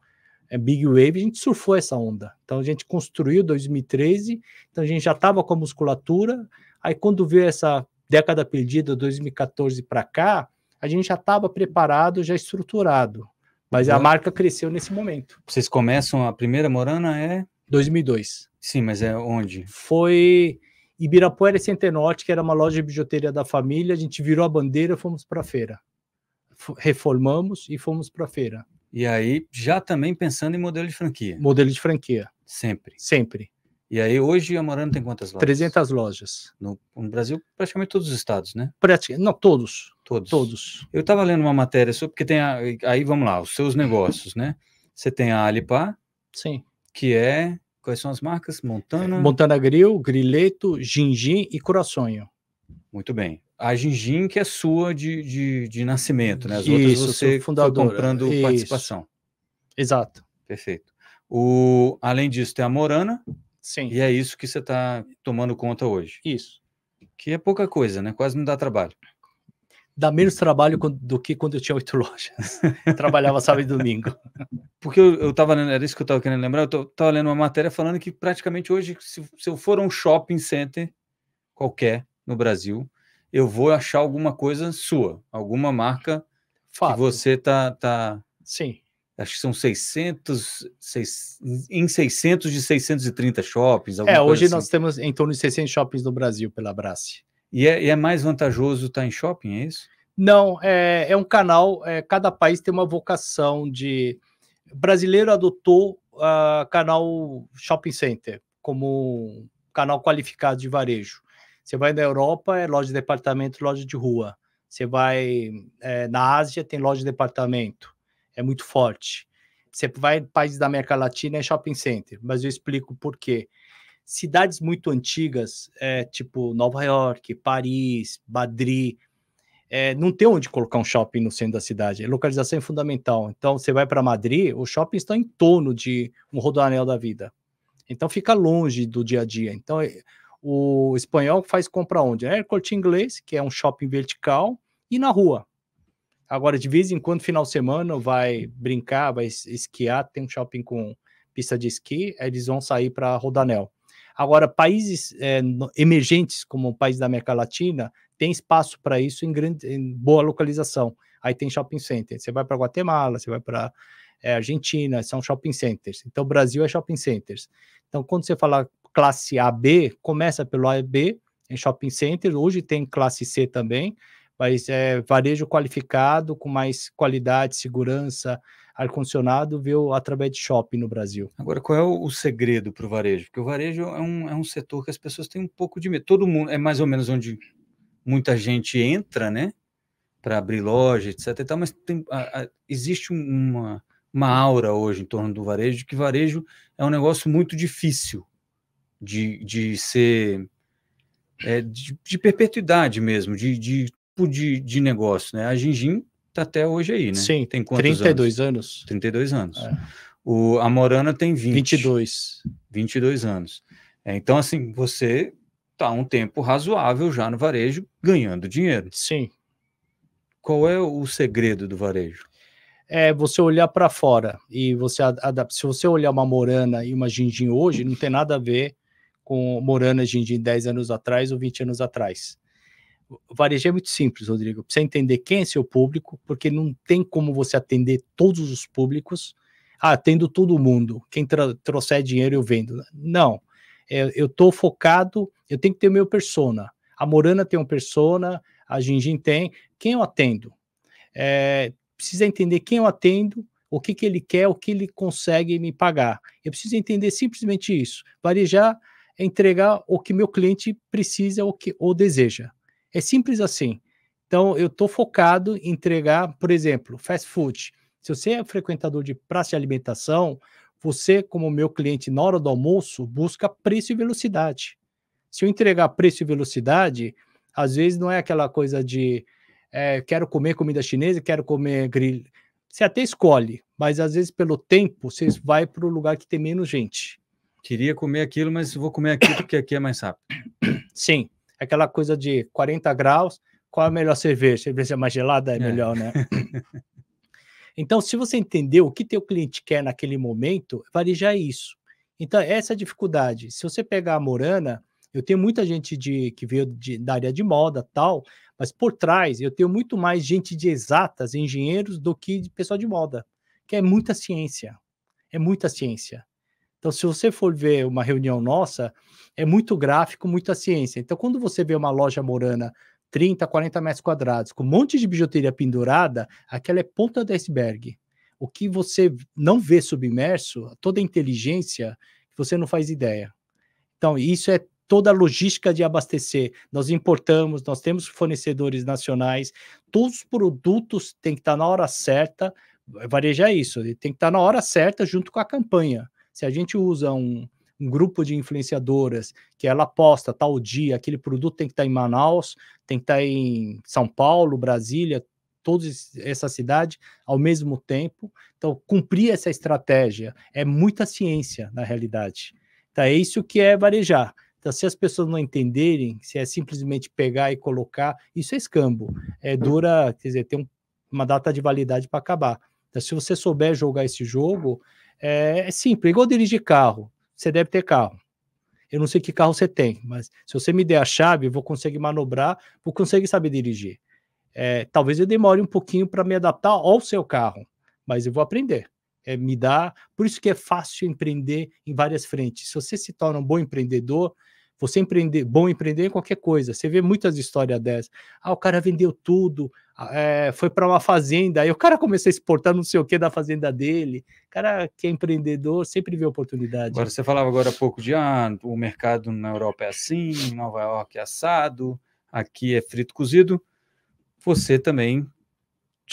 é Big Wave, a gente surfou essa onda. Então a gente construiu 2013, então a gente já estava com a musculatura. Aí quando veio essa década perdida, 2014 para cá, a gente já estava preparado, já estruturado. Mas a marca cresceu nesse momento. Vocês começam a primeira Morana é 2002. Sim, mas é onde? Foi Ibirapuera e Centenote, que era uma loja de bijuteria da família. A gente virou a bandeira, fomos para a feira. Reformamos e fomos para a feira. E aí, já também pensando em modelo de franquia. Modelo de franquia. Sempre. Sempre. E aí, hoje, a Morano tem quantas lojas? 300 lojas. No, no Brasil, praticamente todos os estados, né? Praticamente, não, todos. Todos. Todos. Eu estava lendo uma matéria sobre, porque tem, a, aí vamos lá, os seus negócios, né? Você tem a Alipá. Sim. Que é, quais são as marcas? Montana? Montana Grill, Grileto, Gingim e Curaçonho. Muito bem a Gingin que é sua de, de, de nascimento, né? As isso, outras você foi comprando isso. participação. Exato. Perfeito. O, além disso, tem a Morana. Sim. E é isso que você está tomando conta hoje. Isso. Que é pouca coisa, né? Quase não dá trabalho. Dá menos trabalho do que quando eu tinha oito lojas. Trabalhava sábado e domingo. Porque eu, estava tava lendo, era isso que eu estava querendo lembrar, eu tô, tava lendo uma matéria falando que praticamente hoje, se, se eu for a um shopping center qualquer no Brasil, eu vou achar alguma coisa sua, alguma marca Fato. que você tá, tá. Sim. Acho que são 600, seis em 600 de 630 shoppings. É, hoje assim. nós temos em torno de 600 shoppings no Brasil pela Brace. E é, e é mais vantajoso estar tá em shopping, é isso? Não, é, é um canal. É, cada país tem uma vocação de. O brasileiro adotou uh, canal shopping center como canal qualificado de varejo. Você vai na Europa, é loja de departamento, loja de rua. Você vai é, na Ásia, tem loja de departamento. É muito forte. Você vai em países da América Latina, é shopping center. Mas eu explico por quê. Cidades muito antigas, é, tipo Nova York, Paris, Madrid, é, não tem onde colocar um shopping no centro da cidade. A localização é fundamental. Então, você vai para Madrid, os shoppings estão em torno de um rodoanel da vida. Então, fica longe do dia a dia. Então, é, o espanhol faz compra onde? É Corte Inglês, que é um shopping vertical, e na rua. Agora, de vez em quando, final de semana, vai brincar, vai esquiar, tem um shopping com pista de esqui, eles vão sair para Rodanel. Agora, países é, emergentes, como o país da América Latina, tem espaço para isso em, grande, em boa localização. Aí tem shopping center. Você vai para Guatemala, você vai para é, Argentina, são shopping centers. Então, Brasil é shopping centers. Então, quando você falar classe AB, começa pelo AB, em shopping center, hoje tem classe C também, mas é varejo qualificado, com mais qualidade, segurança, ar-condicionado, viu, através de shopping no Brasil. Agora, qual é o, segredo para o varejo? Porque o varejo é um, é um setor que as pessoas têm um pouco de medo. Todo mundo, é mais ou menos onde muita gente entra, né? Para abrir loja, etc. E tal, mas tem, a, a, existe uma, uma aura hoje em torno do varejo, de que varejo é um negócio muito difícil de, de ser é, de, de, perpetuidade mesmo, de, de, tipo de, de negócio, né? A Gingin está até hoje aí, né? Sim, tem quantos 32 anos? anos? 32 anos. É. O, a Morana tem 20. 22. 22 anos. É, então, assim, você tá um tempo razoável já no varejo ganhando dinheiro. Sim. Qual é o segredo do varejo? É você olhar para fora e você adapta. Se você olhar uma Morana e uma Gingin hoje, não tem nada a ver com Morana Gingin 10 anos atrás ou 20 anos atrás. Varejar é muito simples, Rodrigo. Precisa entender quem é seu público, porque não tem como você atender todos os públicos. Ah, atendo todo mundo. Quem trouxer dinheiro eu vendo. Não. É, eu estou focado, eu tenho que ter o meu persona. A Morana tem um persona, a Gingin tem. Quem eu atendo? É, precisa entender quem eu atendo, o que, que ele quer, o que ele consegue me pagar. Eu preciso entender simplesmente isso. Varejar é entregar o que meu cliente precisa ou, que, ou deseja. É simples assim. Então, eu estou focado em entregar, por exemplo, fast food. Se você é frequentador de praça de alimentação, você, como meu cliente, na hora do almoço, busca preço e velocidade. Se eu entregar preço e velocidade, às vezes não é aquela coisa de é, quero comer comida chinesa, quero comer grill. Você até escolhe, mas às vezes pelo tempo você vai para o lugar que tem menos gente. Queria comer aquilo, mas vou comer aqui porque aqui é mais rápido. Sim, aquela coisa de 40 graus, qual é a melhor cerveja? Cerveja mais gelada é, é. melhor, né? então, se você entender o que teu cliente quer naquele momento, varejar isso. Então, essa é a dificuldade. Se você pegar a Morana, eu tenho muita gente de, que veio de, da área de moda tal, mas por trás eu tenho muito mais gente de exatas, engenheiros, do que de pessoal de moda, que é muita ciência. É muita ciência. Então, se você for ver uma reunião nossa, é muito gráfico, muita ciência. Então, quando você vê uma loja morana 30, 40 metros quadrados, com um monte de bijuteria pendurada, aquela é ponta do iceberg. O que você não vê submerso, toda a inteligência, você não faz ideia. Então, isso é toda a logística de abastecer. Nós importamos, nós temos fornecedores nacionais, todos os produtos têm que estar na hora certa. Vareja isso, tem que estar na hora certa junto com a campanha. Se a gente usa um, um grupo de influenciadoras que ela posta tal dia, aquele produto tem que estar tá em Manaus, tem que estar tá em São Paulo, Brasília, todas essa cidade ao mesmo tempo. Então, cumprir essa estratégia é muita ciência na realidade. Então, é isso que é varejar. Então, se as pessoas não entenderem, se é simplesmente pegar e colocar, isso é escambo. É dura, quer dizer, tem um, uma data de validade para acabar. Então, se você souber jogar esse jogo, é, é simples, é igual dirigir carro. Você deve ter carro. Eu não sei que carro você tem, mas se você me der a chave, eu vou conseguir manobrar, vou conseguir saber dirigir. É, talvez eu demore um pouquinho para me adaptar ao seu carro, mas eu vou aprender. É, me dá, por isso que é fácil empreender em várias frentes. Se você se torna um bom empreendedor, você empreender, bom empreender em qualquer coisa. Você vê muitas histórias dessas. Ah, o cara vendeu tudo, ah, é, foi para uma fazenda, aí o cara começou a exportar não sei o que da fazenda dele. O cara que é empreendedor sempre vê oportunidade. Agora, você falava agora há pouco de ah, o mercado na Europa é assim, em Nova York é assado, aqui é frito cozido. Você também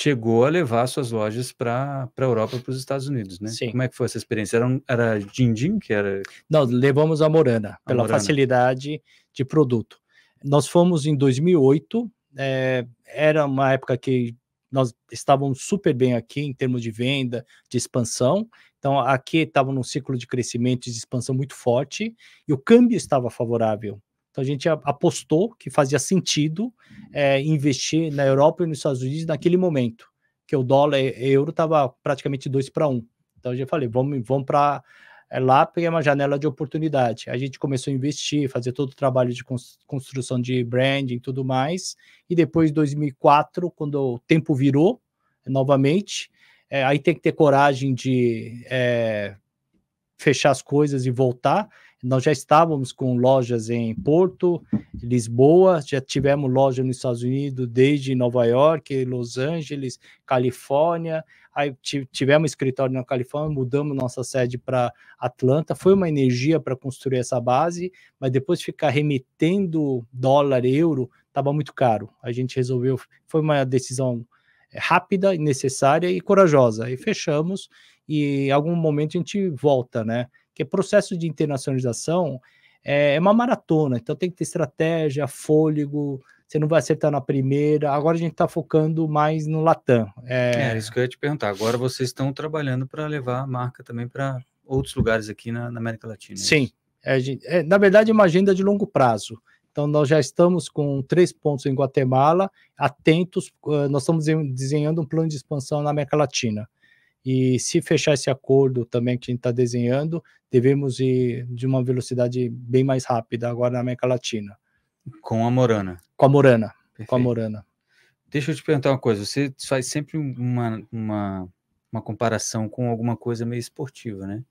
chegou a levar suas lojas para a Europa para os Estados Unidos, né? Sim. Como é que foi essa experiência? Era, um, era Dindim que era? Não, levamos a Morana, a pela Morana. facilidade de produto. Nós fomos em 2008, é, eh, era uma época que nós estávamos super bem aqui em termos de venda, de expansão. Então, aqui estava num ciclo de crescimento e de expansão muito forte, e o câmbio estava favorável então a gente apostou que fazia sentido é, investir na Europa e nos Estados Unidos naquele momento, que o dólar e é, euro estava praticamente dois para Um. Então a gente falei, vamos, vamos para é, lá, peguei uma janela de oportunidade. A gente começou a investir, fazer todo o trabalho de construção de branding e tudo mais. E depois, 2004, quando o tempo virou novamente, é, aí tem que ter coragem de é, fechar as coisas e voltar. Nós já estávamos com lojas em Porto, Lisboa, já tivemos loja nos Estados Unidos, desde Nova York, Los Angeles, Califórnia. Aí tivemos escritório na Califórnia, mudamos nossa sede para Atlanta. Foi uma energia para construir essa base, mas depois ficar remetendo dólar, euro, estava muito caro. A gente resolveu, foi uma decisão eh, rápida, necessária e corajosa. E fechamos, e em algum momento a gente volta, né? Porque processo de internacionalização é, é, uma maratona, então tem que ter estratégia, fôlego, você não vai acertar na primeira. Agora a gente está focando mais no Latam. É... é... isso que eu ia te perguntar. Agora vocês estão trabalhando para levar a marca também para outros lugares aqui na, na América Latina. É Sim. É, é, na verdade, é uma agenda de longo prazo. Então, nós já estamos com três pontos em Guatemala, atentos, nós estamos desenhando um plano de expansão na América Latina. E se fechar esse acordo também que a gente está desenhando, devemos ir de uma velocidade bem mais rápida agora na América Latina. Com a Morana. Com a Morana. Perfeito. Com a Morana. Deixa eu te perguntar uma coisa. Você faz sempre uma, uma, uma comparação com alguma coisa meio esportiva, né?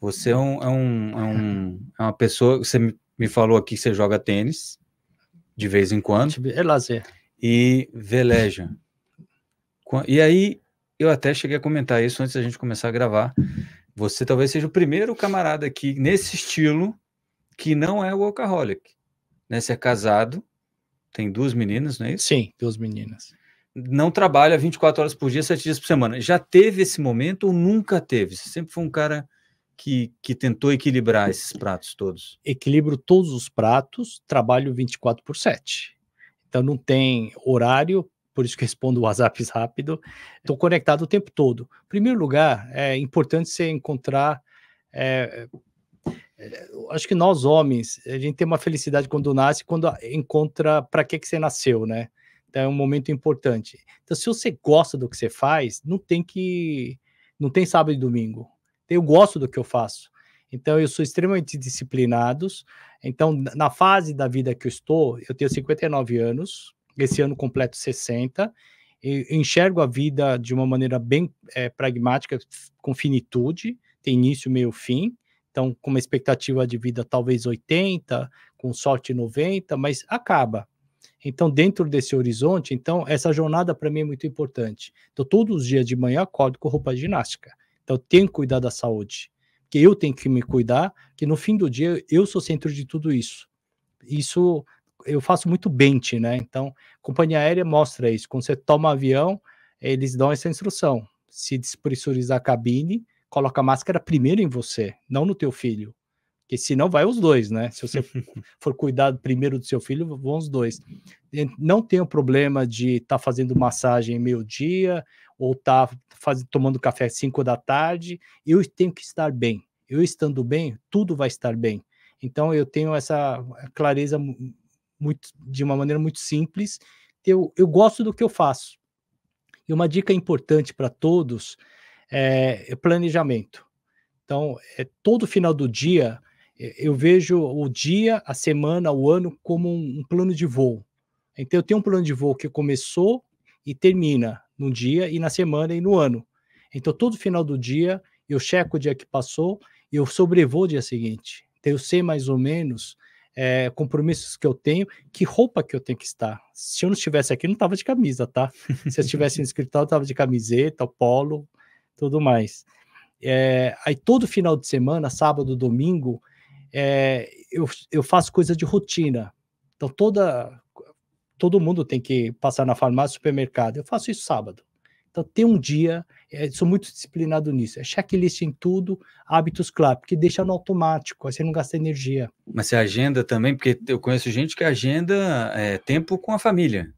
Você é, um, é, um, é, um, é uma pessoa. Você me falou aqui que você joga tênis de vez em quando. É lazer. E veleja. E aí, eu até cheguei a comentar isso antes da gente começar a gravar. Você talvez seja o primeiro camarada aqui nesse estilo que não é workaholic. Né? Você é casado, tem duas meninas, não é isso? Sim, duas meninas. Não trabalha 24 horas por dia, 7 dias por semana. Já teve esse momento ou nunca teve? Você sempre foi um cara que, que tentou equilibrar esses pratos todos? Equilibro todos os pratos, trabalho 24 por 7. Então não tem horário por isso que respondo o WhatsApp rápido. Estou conectado o tempo todo. Em primeiro lugar, é importante você encontrar. É, é, acho que nós homens, a gente tem uma felicidade quando nasce, quando encontra para que, que você nasceu, né? Então é um momento importante. Então, se você gosta do que você faz, não tem que. Não tem sábado e domingo. Eu gosto do que eu faço. Então, eu sou extremamente disciplinado. Então, na fase da vida que eu estou, eu tenho 59 anos, esse ano completo 60. E enxergo a vida de uma maneira bem é, pragmática, com finitude, tem início, meio, fim. Então, com uma expectativa de vida talvez 80, com sorte 90, mas acaba. Então, dentro desse horizonte, então essa jornada para mim é muito importante. Então, todos os dias de manhã acordo com roupa de ginástica. Então, tenho que cuidar da saúde, que eu tenho que me cuidar, que no fim do dia eu sou centro de tudo isso. Isso eu faço muito bench, né? Então, companhia aérea mostra isso. Quando você toma avião, eles dão essa instrução. Se despressurizar a cabine, coloca a máscara primeiro em você, não no teu filho. Porque senão vai os dois, né? Se você for cuidado primeiro do seu filho, vão os dois. Não tem o problema de estar tá fazendo massagem meio-dia ou estar tá faz... tomando café às 5 da tarde. Eu tenho que estar bem. Eu estando bem, tudo vai estar bem. Então eu tenho essa clareza muito, de uma maneira muito simples. Eu, eu gosto do que eu faço. E uma dica importante para todos é, é planejamento. Então, é, todo final do dia, é, eu vejo o dia, a semana, o ano como um, um plano de voo. Então, eu tenho um plano de voo que começou e termina no dia e na semana e no ano. Então, todo final do dia, eu checo o dia que passou e eu sobrevoo o dia seguinte. Então, eu sei mais ou menos é, compromissos que eu tenho, que roupa que eu tenho que estar. Se eu não estivesse aqui, não estava de camisa, tá? Se eu estivesse no escritório, estava de camiseta, polo, tudo mais. É, aí todo final de semana, sábado, domingo, é, eu, eu faço coisa de rotina. Então toda todo mundo tem que passar na farmácia, supermercado. Eu faço isso sábado. Então, tem um dia, é, sou muito disciplinado nisso, é checklist em tudo, hábitos claros porque deixa no automático, aí você não gasta energia. Mas você agenda também, porque eu conheço gente que agenda é, tempo com a família.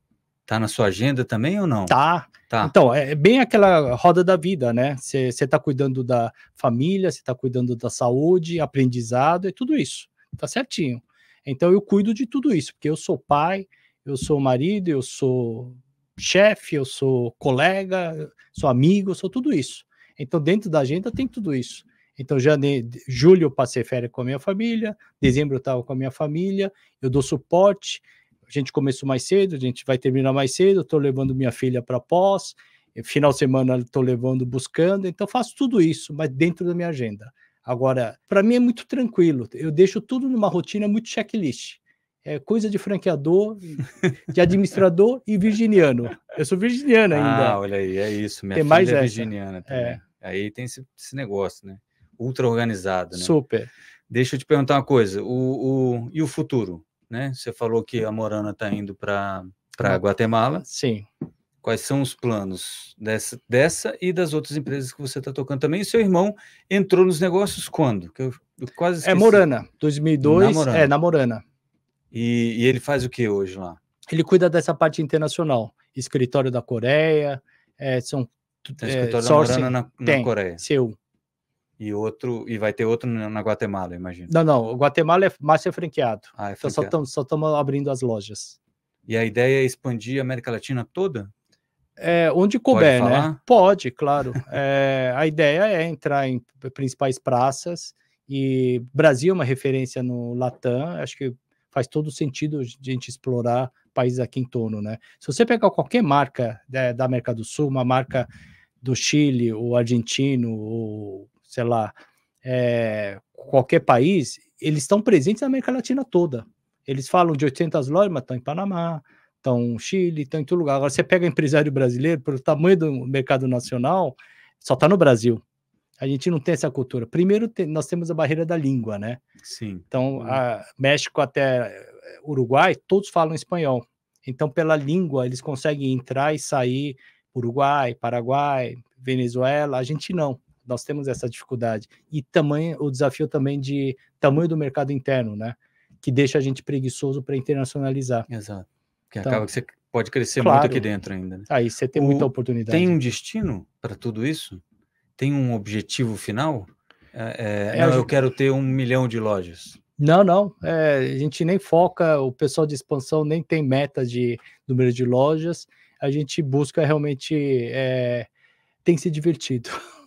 Tá na sua agenda também ou não? Tá. tá. Então, é, é bem aquela roda da vida, né? Você está cuidando da família, você está cuidando da saúde, aprendizado, é tudo isso. Tá certinho. Então, eu cuido de tudo isso, porque eu sou pai, eu sou marido, eu sou chefe, eu sou colega, sou amigo, sou tudo isso. Então, dentro da agenda tem tudo isso. Então, jane... julho eu passei férias com a minha família, dezembro eu estava com a minha família, eu dou suporte, a gente começou mais cedo, a gente vai terminar mais cedo, estou levando minha filha para pós, final de semana estou levando, buscando, então faço tudo isso, mas dentro da minha agenda. Agora, para mim é muito tranquilo, eu deixo tudo numa rotina muito checklist é coisa de franqueador, de administrador e virginiano. Eu sou virginiano ah, ainda. Ah, olha aí, é isso. Minha tem filha mais é essa. virginiana é. também. É. Aí tem esse, esse, negócio, né? Ultra organizado, né? Super. Deixa eu te perguntar uma coisa. O, o, e o futuro, né? Você falou que a Morana está indo para hum. Guatemala. Sim. Quais são os planos dessa, dessa e das outras empresas que você está tocando também? E seu irmão entrou nos negócios quando? Que eu, eu quase é esqueci. É Morana, 2002. Na Morana. É, na Morana. E, e ele faz o que hoje lá? Ele cuida dessa parte internacional, escritório da Coreia, é, são tem tá é, escritório é, sourcing, na, na tem, Coreia. Seu. E outro e vai ter outro na Guatemala, imagino. Não, não. O Guatemala é mais franqueado. Ah, é franqueado. Então só estamos abrindo as lojas. E a ideia é expandir a América Latina toda? É, onde couber, né? Pode, claro. é, a ideia é entrar em principais praças e Brasil é uma referência no Latam. Acho que faz todo sentido a gente explorar países aqui em torno, né? Se você pegar qualquer marca né, da América do Sul, uma marca do Chile, ou argentino, ou sei lá, é, qualquer país, eles estão presentes na América Latina toda. Eles falam de 800 lojas, mas estão em Panamá, estão no Chile, estão em todo lugar. Agora, você pega empresário brasileiro, pelo tamanho do mercado nacional, só está no Brasil. A gente não tem essa cultura. Primeiro, tem, nós temos a barreira da língua, né? Sim. Então, a, México até eh, Uruguai, todos falam espanhol. Então, pela língua, eles conseguem entrar e sair. Uruguai, Paraguai, Venezuela, a gente não. Nós temos essa dificuldade. E tamanho, o desafio também de tamanho do mercado interno, né? Que deixa a gente preguiçoso para internacionalizar. Exato. Que então, acaba que você pode crescer claro, muito aqui dentro ainda. Né? Aí você tem o, muita oportunidade. Tem um destino para tudo isso? tem um objetivo final? É, é, é não, eu quero ter um milhão de lojas. Não, não. É, a gente nem foca, o pessoal de expansão nem tem meta de número de lojas. A gente busca realmente. É, tem se divertido.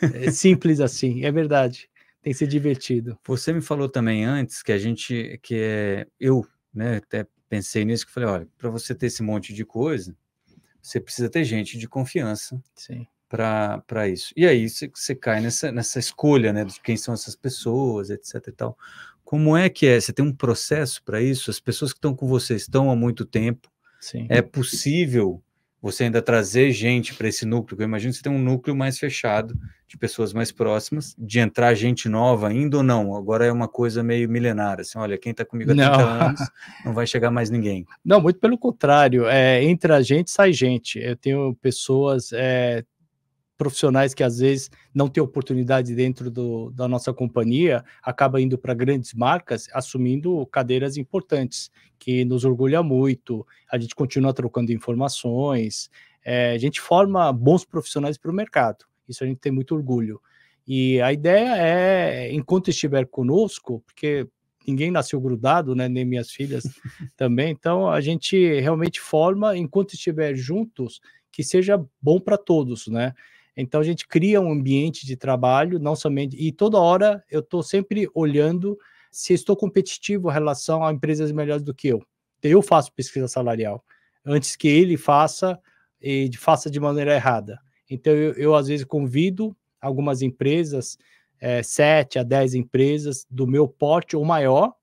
É simples assim, é verdade. Tem que se divertido. Você me falou também antes que a gente, que é, eu, né, até pensei nisso, que falei, olha, para você ter esse monte de coisa, você precisa ter gente de confiança. Sim para isso. E aí você cai nessa, nessa escolha, né, de quem são essas pessoas, etc e tal. Como é que é? Você tem um processo para isso? As pessoas que estão com você estão há muito tempo. Sim. É possível você ainda trazer gente para esse núcleo? Eu imagino que você tem um núcleo mais fechado, de pessoas mais próximas, de entrar gente nova ainda ou não? Agora é uma coisa meio milenar, assim, olha, quem está comigo há 30 não. anos não vai chegar mais ninguém. Não, muito pelo contrário, é, entra gente, sai gente. Eu tenho pessoas, é, profissionais que às vezes não têm oportunidade dentro do, da nossa companhia acaba indo para grandes marcas assumindo cadeiras importantes que nos orgulha muito a gente continua trocando informações é, a gente forma bons profissionais para o mercado isso a gente tem muito orgulho e a ideia é enquanto estiver conosco porque ninguém nasceu grudado né nem minhas filhas também então a gente realmente forma enquanto estiver juntos que seja bom para todos né então a gente cria um ambiente de trabalho, não somente. E toda hora eu estou sempre olhando se estou competitivo em relação a empresas melhores do que eu. Eu faço pesquisa salarial antes que ele faça e faça de maneira errada. Então eu, eu às vezes convido algumas empresas, é, a dez empresas do meu porte ou maior,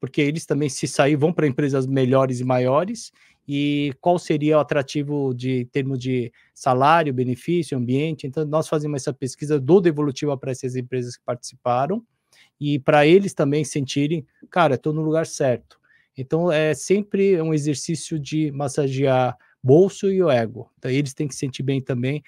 porque eles também, se sair, vão para empresas melhores e maiores, e qual seria o atrativo de em termos de salário, benefício, ambiente. Então, nós fazemos essa pesquisa do devolutiva para essas empresas que participaram e para eles também sentirem, cara, estou no lugar certo. Então, é sempre um exercício de massagear bolso e o ego. Então, eles têm que sentir bem também.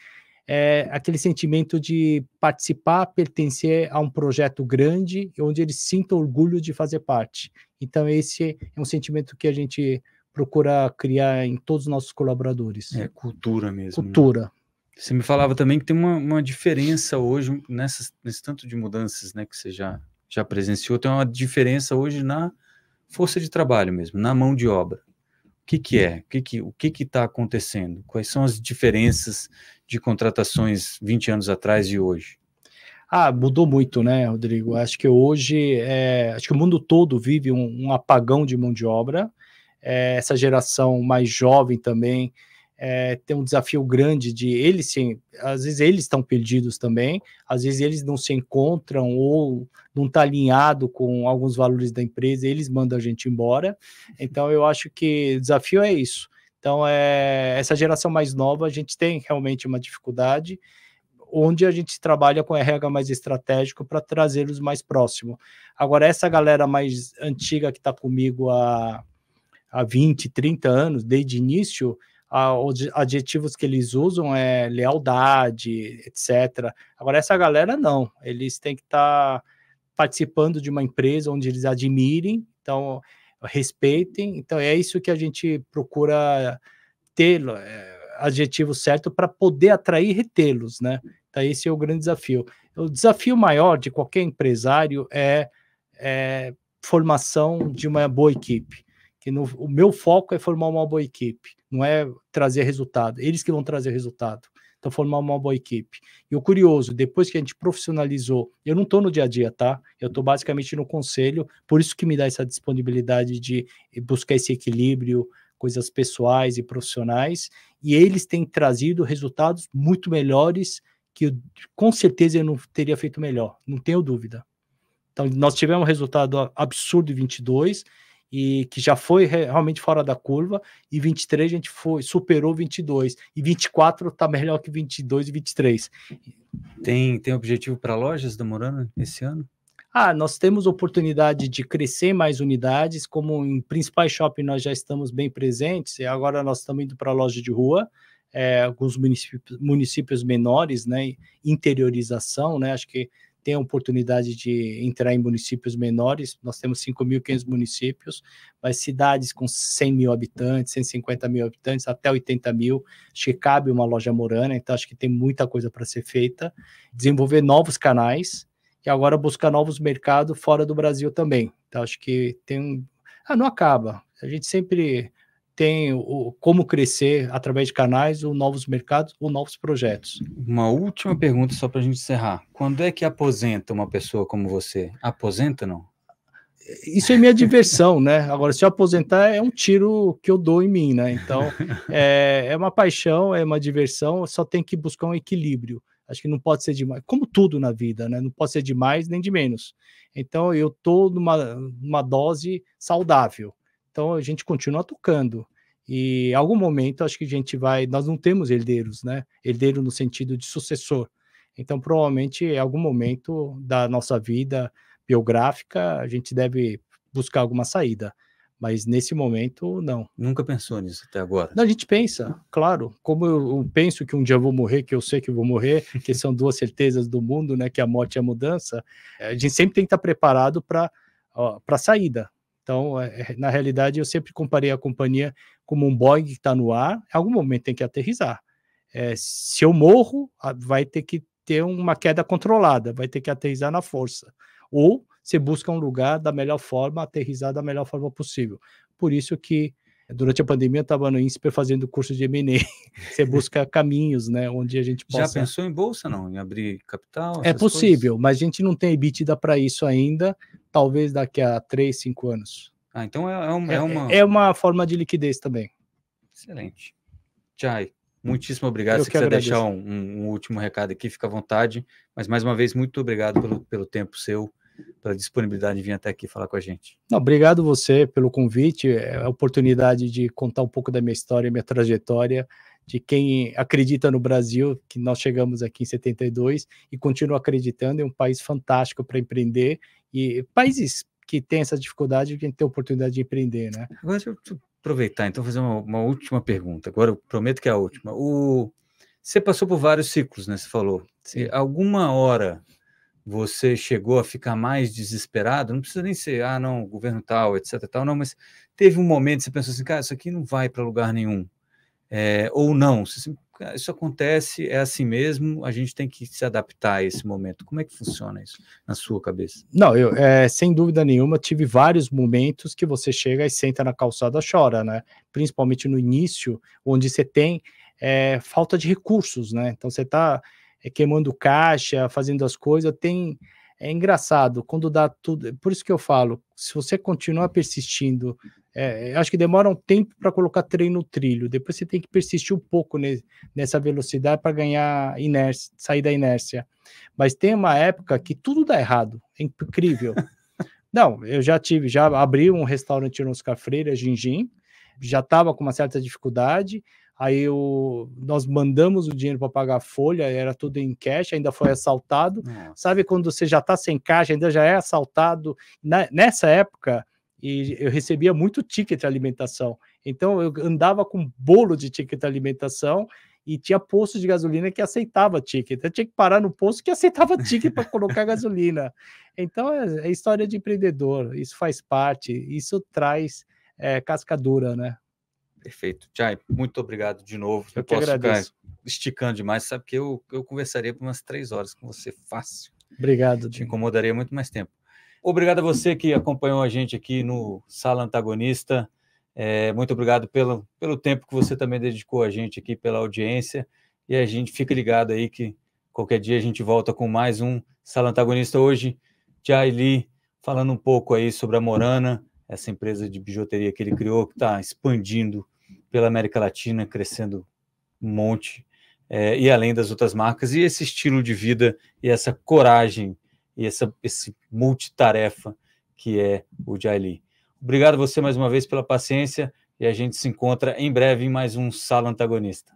É aquele sentimento de participar, pertencer a um projeto grande, onde eles sintam orgulho de fazer parte. Então, esse é um sentimento que a gente procura criar em todos os nossos colaboradores. É cultura mesmo. Né? Cultura. Né? Você me falava também que tem uma, uma diferença hoje nessas, nesse tanto de mudanças né, que você já, já presenciou, tem uma diferença hoje na força de trabalho mesmo, na mão de obra. O que, que é? O que que, o que que está acontecendo? Quais são as diferenças de contratações 20 anos atrás e hoje? Ah, mudou muito, né, Rodrigo? Acho que hoje, é, acho que o mundo todo vive um, um apagão de mão de obra é, essa geração mais jovem também é, tem um desafio grande de eles sim, às vezes eles estão perdidos também, às vezes eles não se encontram ou não está alinhado com alguns valores da empresa, eles mandam a gente embora. Então eu acho que o desafio é isso. Então é essa geração mais nova a gente tem realmente uma dificuldade onde a gente trabalha com RH mais estratégico para trazê-los mais próximo. Agora essa galera mais antiga que está comigo há a há 20, 30 anos, desde início, a, os adjetivos que eles usam é lealdade, etc. Agora, essa galera não, eles têm que estar tá participando de uma empresa onde eles admirem, então respeitem. Então, é isso que a gente procura ter é, adjetivo certo para poder atrair e retê-los, né? Então, esse é o grande desafio. O desafio maior de qualquer empresário é, é formação de uma boa equipe que no, o meu foco é formar uma boa equipe, não é trazer resultado. Eles que vão trazer resultado. Então, formar uma boa equipe. E o curioso, depois que a gente profissionalizou, eu não estou no dia a dia, tá? Eu estou basicamente no conselho, por isso que me dá essa disponibilidade de buscar esse equilíbrio, coisas pessoais e profissionais, e eles têm trazido resultados muito melhores que eu, com certeza eu não teria feito melhor, não tenho dúvida. Então, nós tivemos um resultado absurdo em 22, e que já foi realmente fora da curva, e 23 a gente foi, superou 22, e 24 está melhor que 22 e 23. Tem, tem objetivo para lojas do Morano esse ano? Ah, nós temos oportunidade de crescer mais unidades, como em principais shopping nós já estamos bem presentes, e agora nós estamos indo para a loja de rua, é, alguns municípios, municípios menores, né, interiorização, né, acho que tem a oportunidade de entrar em municípios menores, nós temos 5.500 municípios, mas cidades com 100 mil habitantes, 150 mil habitantes, até 80 mil, acho que cabe uma loja morana, então acho que tem muita coisa para ser feita, desenvolver novos canais, e agora buscar novos mercados fora do Brasil também, então acho que tem... Ah, não acaba, a gente sempre tem o, como crescer através de canais ou novos mercados ou novos projetos. Uma última pergunta só para a gente encerrar. Quando é que aposenta uma pessoa como você? Aposenta não? Isso é minha diversão, né? Agora, se eu aposentar, é um tiro que eu dou em mim, né? Então, é, é uma paixão, é uma diversão, só tem que buscar um equilíbrio. Acho que não pode ser demais, como tudo na vida, né? Não pode ser de mais nem de menos. Então, eu estou numa, numa dose saudável então a gente continua tocando. E em algum momento acho que a gente vai. Nós não temos herdeiros, né? Herdeiro no sentido de sucessor. Então, provavelmente, em algum momento da nossa vida biográfica, a gente deve buscar alguma saída. Mas nesse momento, não. Nunca pensou nisso até agora? Não, a gente pensa, claro. Como eu penso que um dia eu vou morrer, que eu sei que eu vou morrer, que são duas certezas do mundo, né? Que a morte é a mudança. A gente sempre tem que estar preparado para a saída, então, é, é, na realidade, eu sempre comparei a companhia como um Boeing que está no ar, em algum momento tem que aterrizar. É, se eu morro, vai ter que ter uma queda controlada, vai ter que aterrizar na força. Ou você busca um lugar da melhor forma, aterrizar da melhor forma possível. Por isso que durante a pandemia eu estava no INSPER fazendo curso de M&A. Você busca caminhos, né, onde a gente possa... Já pensou em bolsa, não? Em abrir capital? É possível, coisas? mas a gente não tem EBITDA para isso ainda, talvez daqui a três cinco anos. Ah, então é, é, é, é uma... É uma forma de liquidez também. Excelente. Tchai, muitíssimo obrigado. Eu Se quiser agradeço. deixar um, um, último recado aqui, fica à vontade. Mas mais uma vez, muito obrigado pelo, pelo tempo seu, pela disponibilidade de vir até aqui falar com a gente. Não, obrigado você pelo convite, é a oportunidade de contar um pouco da minha história, minha trajetória, de quem acredita no Brasil, que nós chegamos aqui em 72 e continua acreditando, é um país fantástico para empreender e países que têm essa dificuldade de ter oportunidade de empreender, né? Agora deixa eu aproveitar, então, fazer uma, uma última pergunta. Agora eu prometo que é a última. O... Você passou por vários ciclos, né? Você falou. Se alguma hora você chegou a ficar mais desesperado, não precisa nem ser, ah, não, governo tal, etc, tal, não, mas teve um momento que você pensou assim, cara, isso aqui não vai para lugar nenhum. É, ou não, você ah, isso acontece, é assim mesmo, a gente tem que se adaptar a esse momento. Como é que funciona isso na sua cabeça? Não, eu, é, sem dúvida nenhuma, tive vários momentos que você chega e senta na calçada, chora, né? Principalmente no início, onde você tem é, falta de recursos, né? Então você está é, queimando caixa, fazendo as coisas, tem é engraçado quando dá tudo. Por isso que eu falo, se você continuar persistindo, é, é acho que demora um tempo para colocar trem no trilho. Depois você tem que persistir um pouco ne, nessa velocidade para ganhar inércia, sair da inércia. Mas tem uma época que tudo dá errado, é incrível. Não, eu já tive, já abri um restaurante Oscar Freire, Gingim, já estava com uma certa dificuldade, Aí o nós mandamos o dinheiro para pagar a folha, era tudo em cash, ainda foi assaltado. Sabe quando você já está sem caixa, ainda já é assaltado? Na, nessa época, e eu recebia muito ticket de alimentação. Então eu andava com bolo de ticket de alimentação e tinha posto de gasolina que aceitava ticket. Eu tinha que parar no posto que aceitava ticket para colocar gasolina. Então é, é história de empreendedor, isso faz parte, isso traz é, cascadura, né? Perfeito. Jai, muito obrigado de novo. Eu, eu posso agradeço. ficar esticando demais, sabe que eu, eu conversaria por umas três horas com você, fácil. Obrigado. Te incomodaria muito mais tempo. Obrigado a você que acompanhou a gente aqui no Sala Antagonista. É, muito obrigado pelo, pelo tempo que você também dedicou a gente aqui, pela audiência. E a gente fica ligado aí que qualquer dia a gente volta com mais um Sala Antagonista. Hoje, Jai Lee falando um pouco aí sobre a Morana, essa empresa de bijuteria que ele criou, que está expandindo pela América Latina, crescendo um monte, é, e além das outras marcas, e esse estilo de vida, e essa coragem, e essa esse multitarefa que é o Jaili. Obrigado você mais uma vez pela paciência, e a gente se encontra em breve em mais um Sala Antagonista.